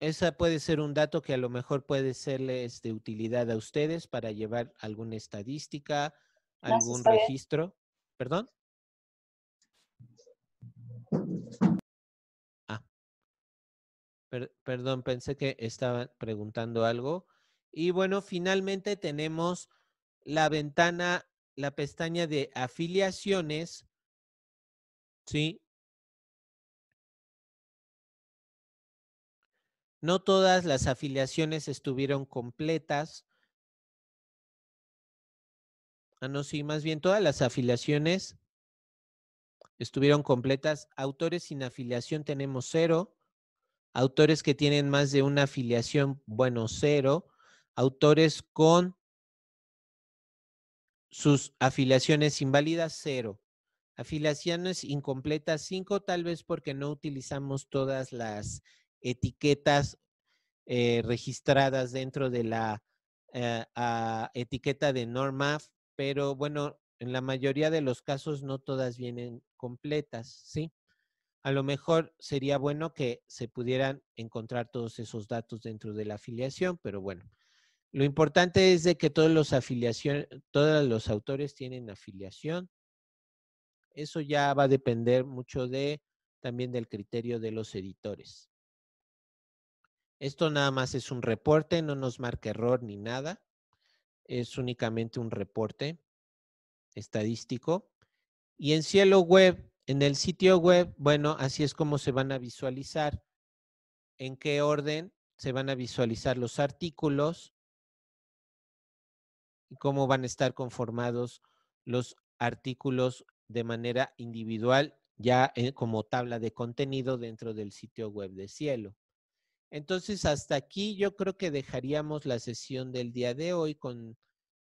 Speaker 1: esa puede ser un dato que a lo mejor puede serles de utilidad a ustedes para llevar alguna estadística, algún registro. ¿Perdón? perdón, pensé que estaba preguntando algo. Y bueno, finalmente tenemos la ventana, la pestaña de afiliaciones. ¿Sí? No todas las afiliaciones estuvieron completas. Ah, no, sí, más bien todas las afiliaciones estuvieron completas. Autores sin afiliación tenemos cero autores que tienen más de una afiliación, bueno, cero, autores con sus afiliaciones inválidas, cero. Afiliaciones incompletas, cinco, tal vez porque no utilizamos todas las etiquetas eh, registradas dentro de la eh, etiqueta de NORMAF, pero bueno, en la mayoría de los casos no todas vienen completas, ¿sí? a lo mejor sería bueno que se pudieran encontrar todos esos datos dentro de la afiliación, pero bueno, lo importante es de que todos los afiliación, todos los autores tienen afiliación. Eso ya va a depender mucho de también del criterio de los editores. Esto nada más es un reporte, no nos marca error ni nada. Es únicamente un reporte estadístico. Y en Cielo Web en el sitio web, bueno, así es como se van a visualizar, en qué orden se van a visualizar los artículos y cómo van a estar conformados los artículos de manera individual, ya eh, como tabla de contenido dentro del sitio web de Cielo. Entonces, hasta aquí yo creo que dejaríamos la sesión del día de hoy con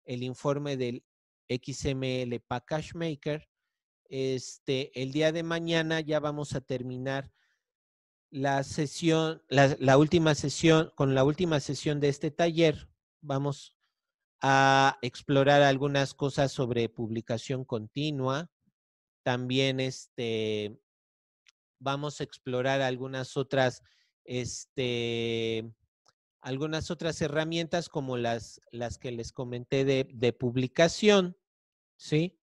Speaker 1: el informe del XML Package Maker este, el día de mañana ya vamos a terminar la sesión, la, última sesión, con la última sesión de este taller, vamos a explorar algunas cosas sobre publicación continua. También este, vamos a explorar algunas otras, este, algunas otras herramientas como las, las que les comenté de, de publicación, ¿sí?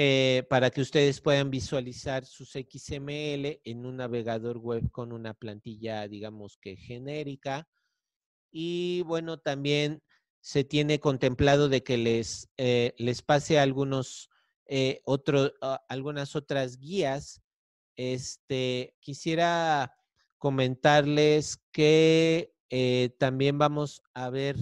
Speaker 1: Eh, para que ustedes puedan visualizar sus XML en un navegador web con una plantilla, digamos que genérica. Y bueno, también se tiene contemplado de que les, eh, les pase algunos, eh, ah, algunas otras guías. Este, quisiera comentarles que también vamos a ver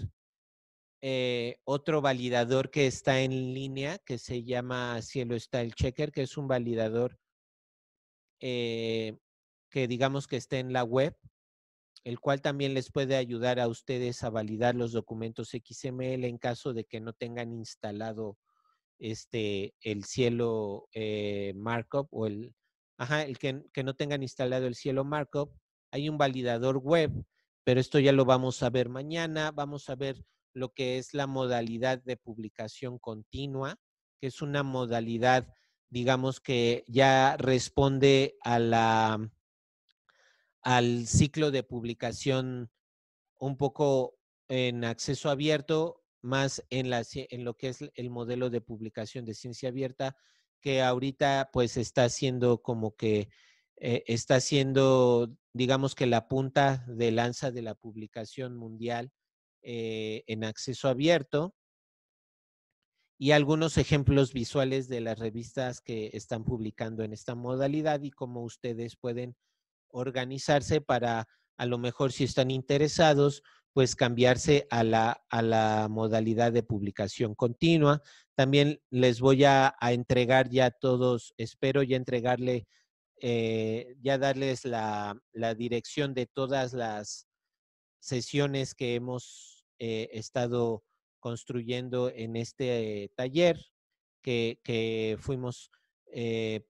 Speaker 1: eh, otro validador que está en línea que se llama Cielo Style Checker, que es un validador eh, que digamos que está en la web, el cual también les puede ayudar a ustedes a validar los documentos XML en caso de que no tengan instalado este el cielo eh, markup o el el que, que no tengan instalado el cielo markup, hay un validador web, pero esto ya lo vamos a ver mañana, vamos a ver lo que es la modalidad de publicación continua, que es una modalidad, digamos, que ya responde al ciclo de publicación un poco en acceso abierto, más en, lo que es el modelo de publicación de ciencia abierta, que ahorita pues está siendo como que eh, está siendo, digamos que la punta de lanza de la publicación mundial eh, en acceso abierto y algunos ejemplos visuales de las revistas que están publicando en esta modalidad y cómo ustedes pueden organizarse para, a lo mejor si están interesados, pues cambiarse a la, a la modalidad de publicación continua. También les voy a, entregar ya todos, espero ya entregarle, eh, ya darles la dirección de todas las sesiones que hemos He estado construyendo en este eh, taller que, fuimos eh,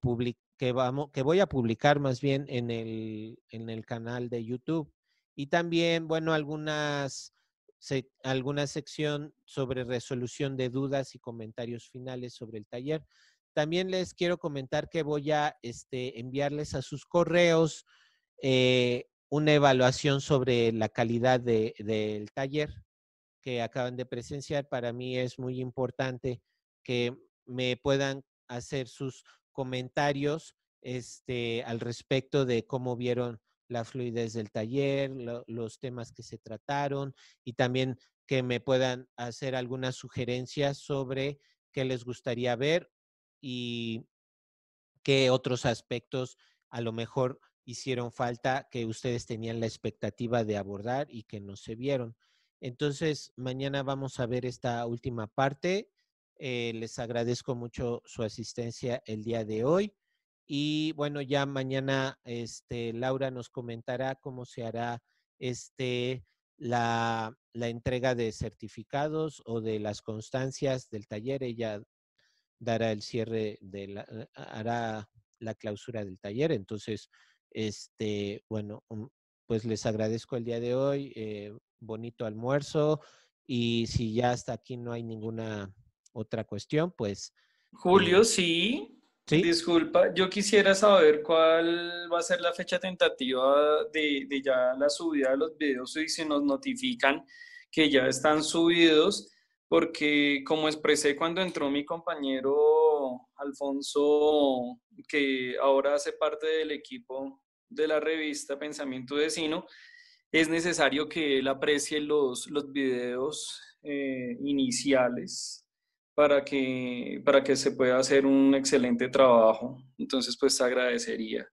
Speaker 1: que, vamos, que voy a publicar más bien en el, en el canal de YouTube. Y también, bueno, algunas alguna sección sobre resolución de dudas y comentarios finales sobre el taller. También les quiero comentar que voy a este, enviarles a sus correos eh, una evaluación sobre la calidad del taller que acaban de presenciar, para mí es muy importante que me puedan hacer sus comentarios este, al respecto de cómo vieron la fluidez del taller, los temas que se trataron y también que me puedan hacer algunas sugerencias sobre qué les gustaría ver y qué otros aspectos a lo mejor hicieron falta que ustedes tenían la expectativa de abordar y que no se vieron. Entonces, mañana vamos a ver esta última parte. Eh, les agradezco mucho su asistencia el día de hoy. Y bueno, ya mañana este, Laura nos comentará cómo se hará este, la, entrega de certificados o de las constancias del taller. Ella dará el cierre, de la, eh, hará la clausura del taller. Entonces, este, bueno, mm, pues les agradezco el día de hoy. Eh, bonito almuerzo y si ya hasta aquí no hay ninguna otra cuestión, pues... Julio, eh,
Speaker 2: sí. Sí. Disculpa, yo quisiera saber cuál va a ser la fecha tentativa de, de, ya la subida de los videos y si nos notifican que ya están subidos, porque como expresé cuando entró mi compañero Alfonso, que ahora hace parte del equipo de la revista Pensamiento Vecino, es necesario que él aprecie los, los videos eh, iniciales para que, para que se pueda hacer un excelente trabajo. Entonces, pues agradecería.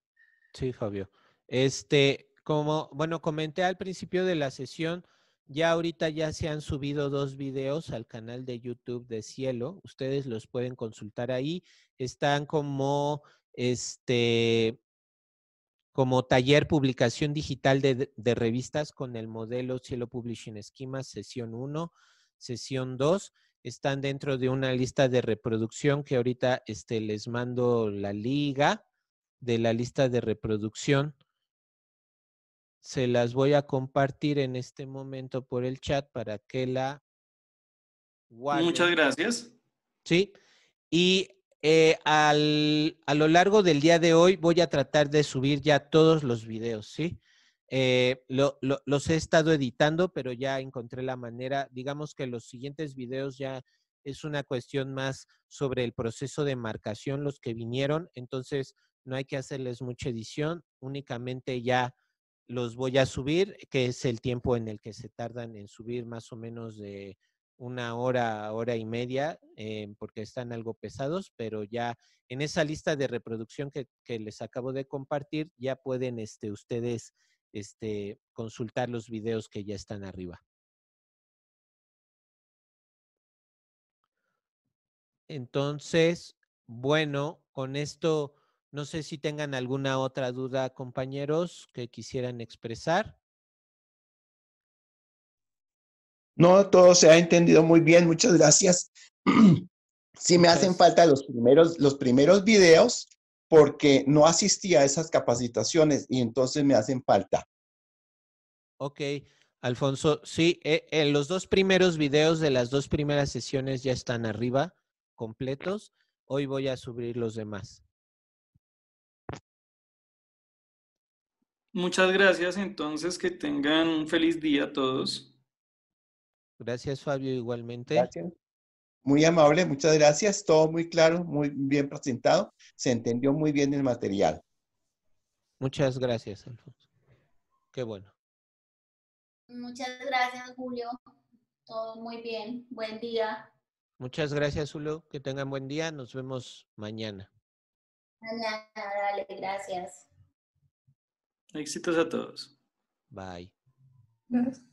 Speaker 1: Sí, Fabio. Este, como, bueno, comenté al principio de la sesión, ya ahorita ya se han subido dos videos al canal de YouTube de Cielo. Ustedes los pueden consultar ahí. Están como este como taller publicación digital de, revistas con el modelo Cielo Publishing Schema, sesión 1, sesión 2. Están dentro de una lista de reproducción que ahorita este, les mando la liga de la lista de reproducción. Se las voy a compartir en este momento por el chat para que la... Muchas gracias. Sí, y eh, a lo largo del día de hoy voy a tratar de subir ya todos los videos, ¿sí? Eh, los he estado editando, pero ya encontré la manera. Digamos que los siguientes videos ya es una cuestión más sobre el proceso de marcación, los que vinieron. Entonces, no hay que hacerles mucha edición, únicamente ya los voy a subir, que es el tiempo en el que se tardan en subir más o menos de una hora, hora y media, eh, porque están algo pesados, pero ya en esa lista de reproducción que, que les acabo de compartir, ya pueden este, ustedes este, consultar los videos que ya están arriba. Entonces, bueno, con esto, no sé si tengan alguna otra duda, compañeros, que quisieran expresar.
Speaker 2: No, todo se ha entendido muy bien, muchas gracias. Sí me hacen falta los primeros, los primeros videos porque no asistí a esas capacitaciones y entonces me hacen falta.
Speaker 1: Ok, Alfonso, sí, eh, eh, los dos primeros videos de las dos primeras sesiones ya están arriba, completos. Hoy voy a subir los demás.
Speaker 2: Muchas gracias, entonces que tengan
Speaker 1: un feliz día a todos. Gracias, Fabio, igualmente. Muy amable, muchas gracias. Todo muy claro, muy bien presentado. Se entendió muy bien el material. Muchas gracias, Alfonso. Qué bueno.
Speaker 2: Muchas gracias, Julio. Todo muy bien. Buen día.
Speaker 1: Muchas gracias, Julio. Que tengan buen día. Nos vemos mañana.
Speaker 2: Mañana, dale, gracias.
Speaker 1: Éxitos a todos. Bye.
Speaker 2: Gracias.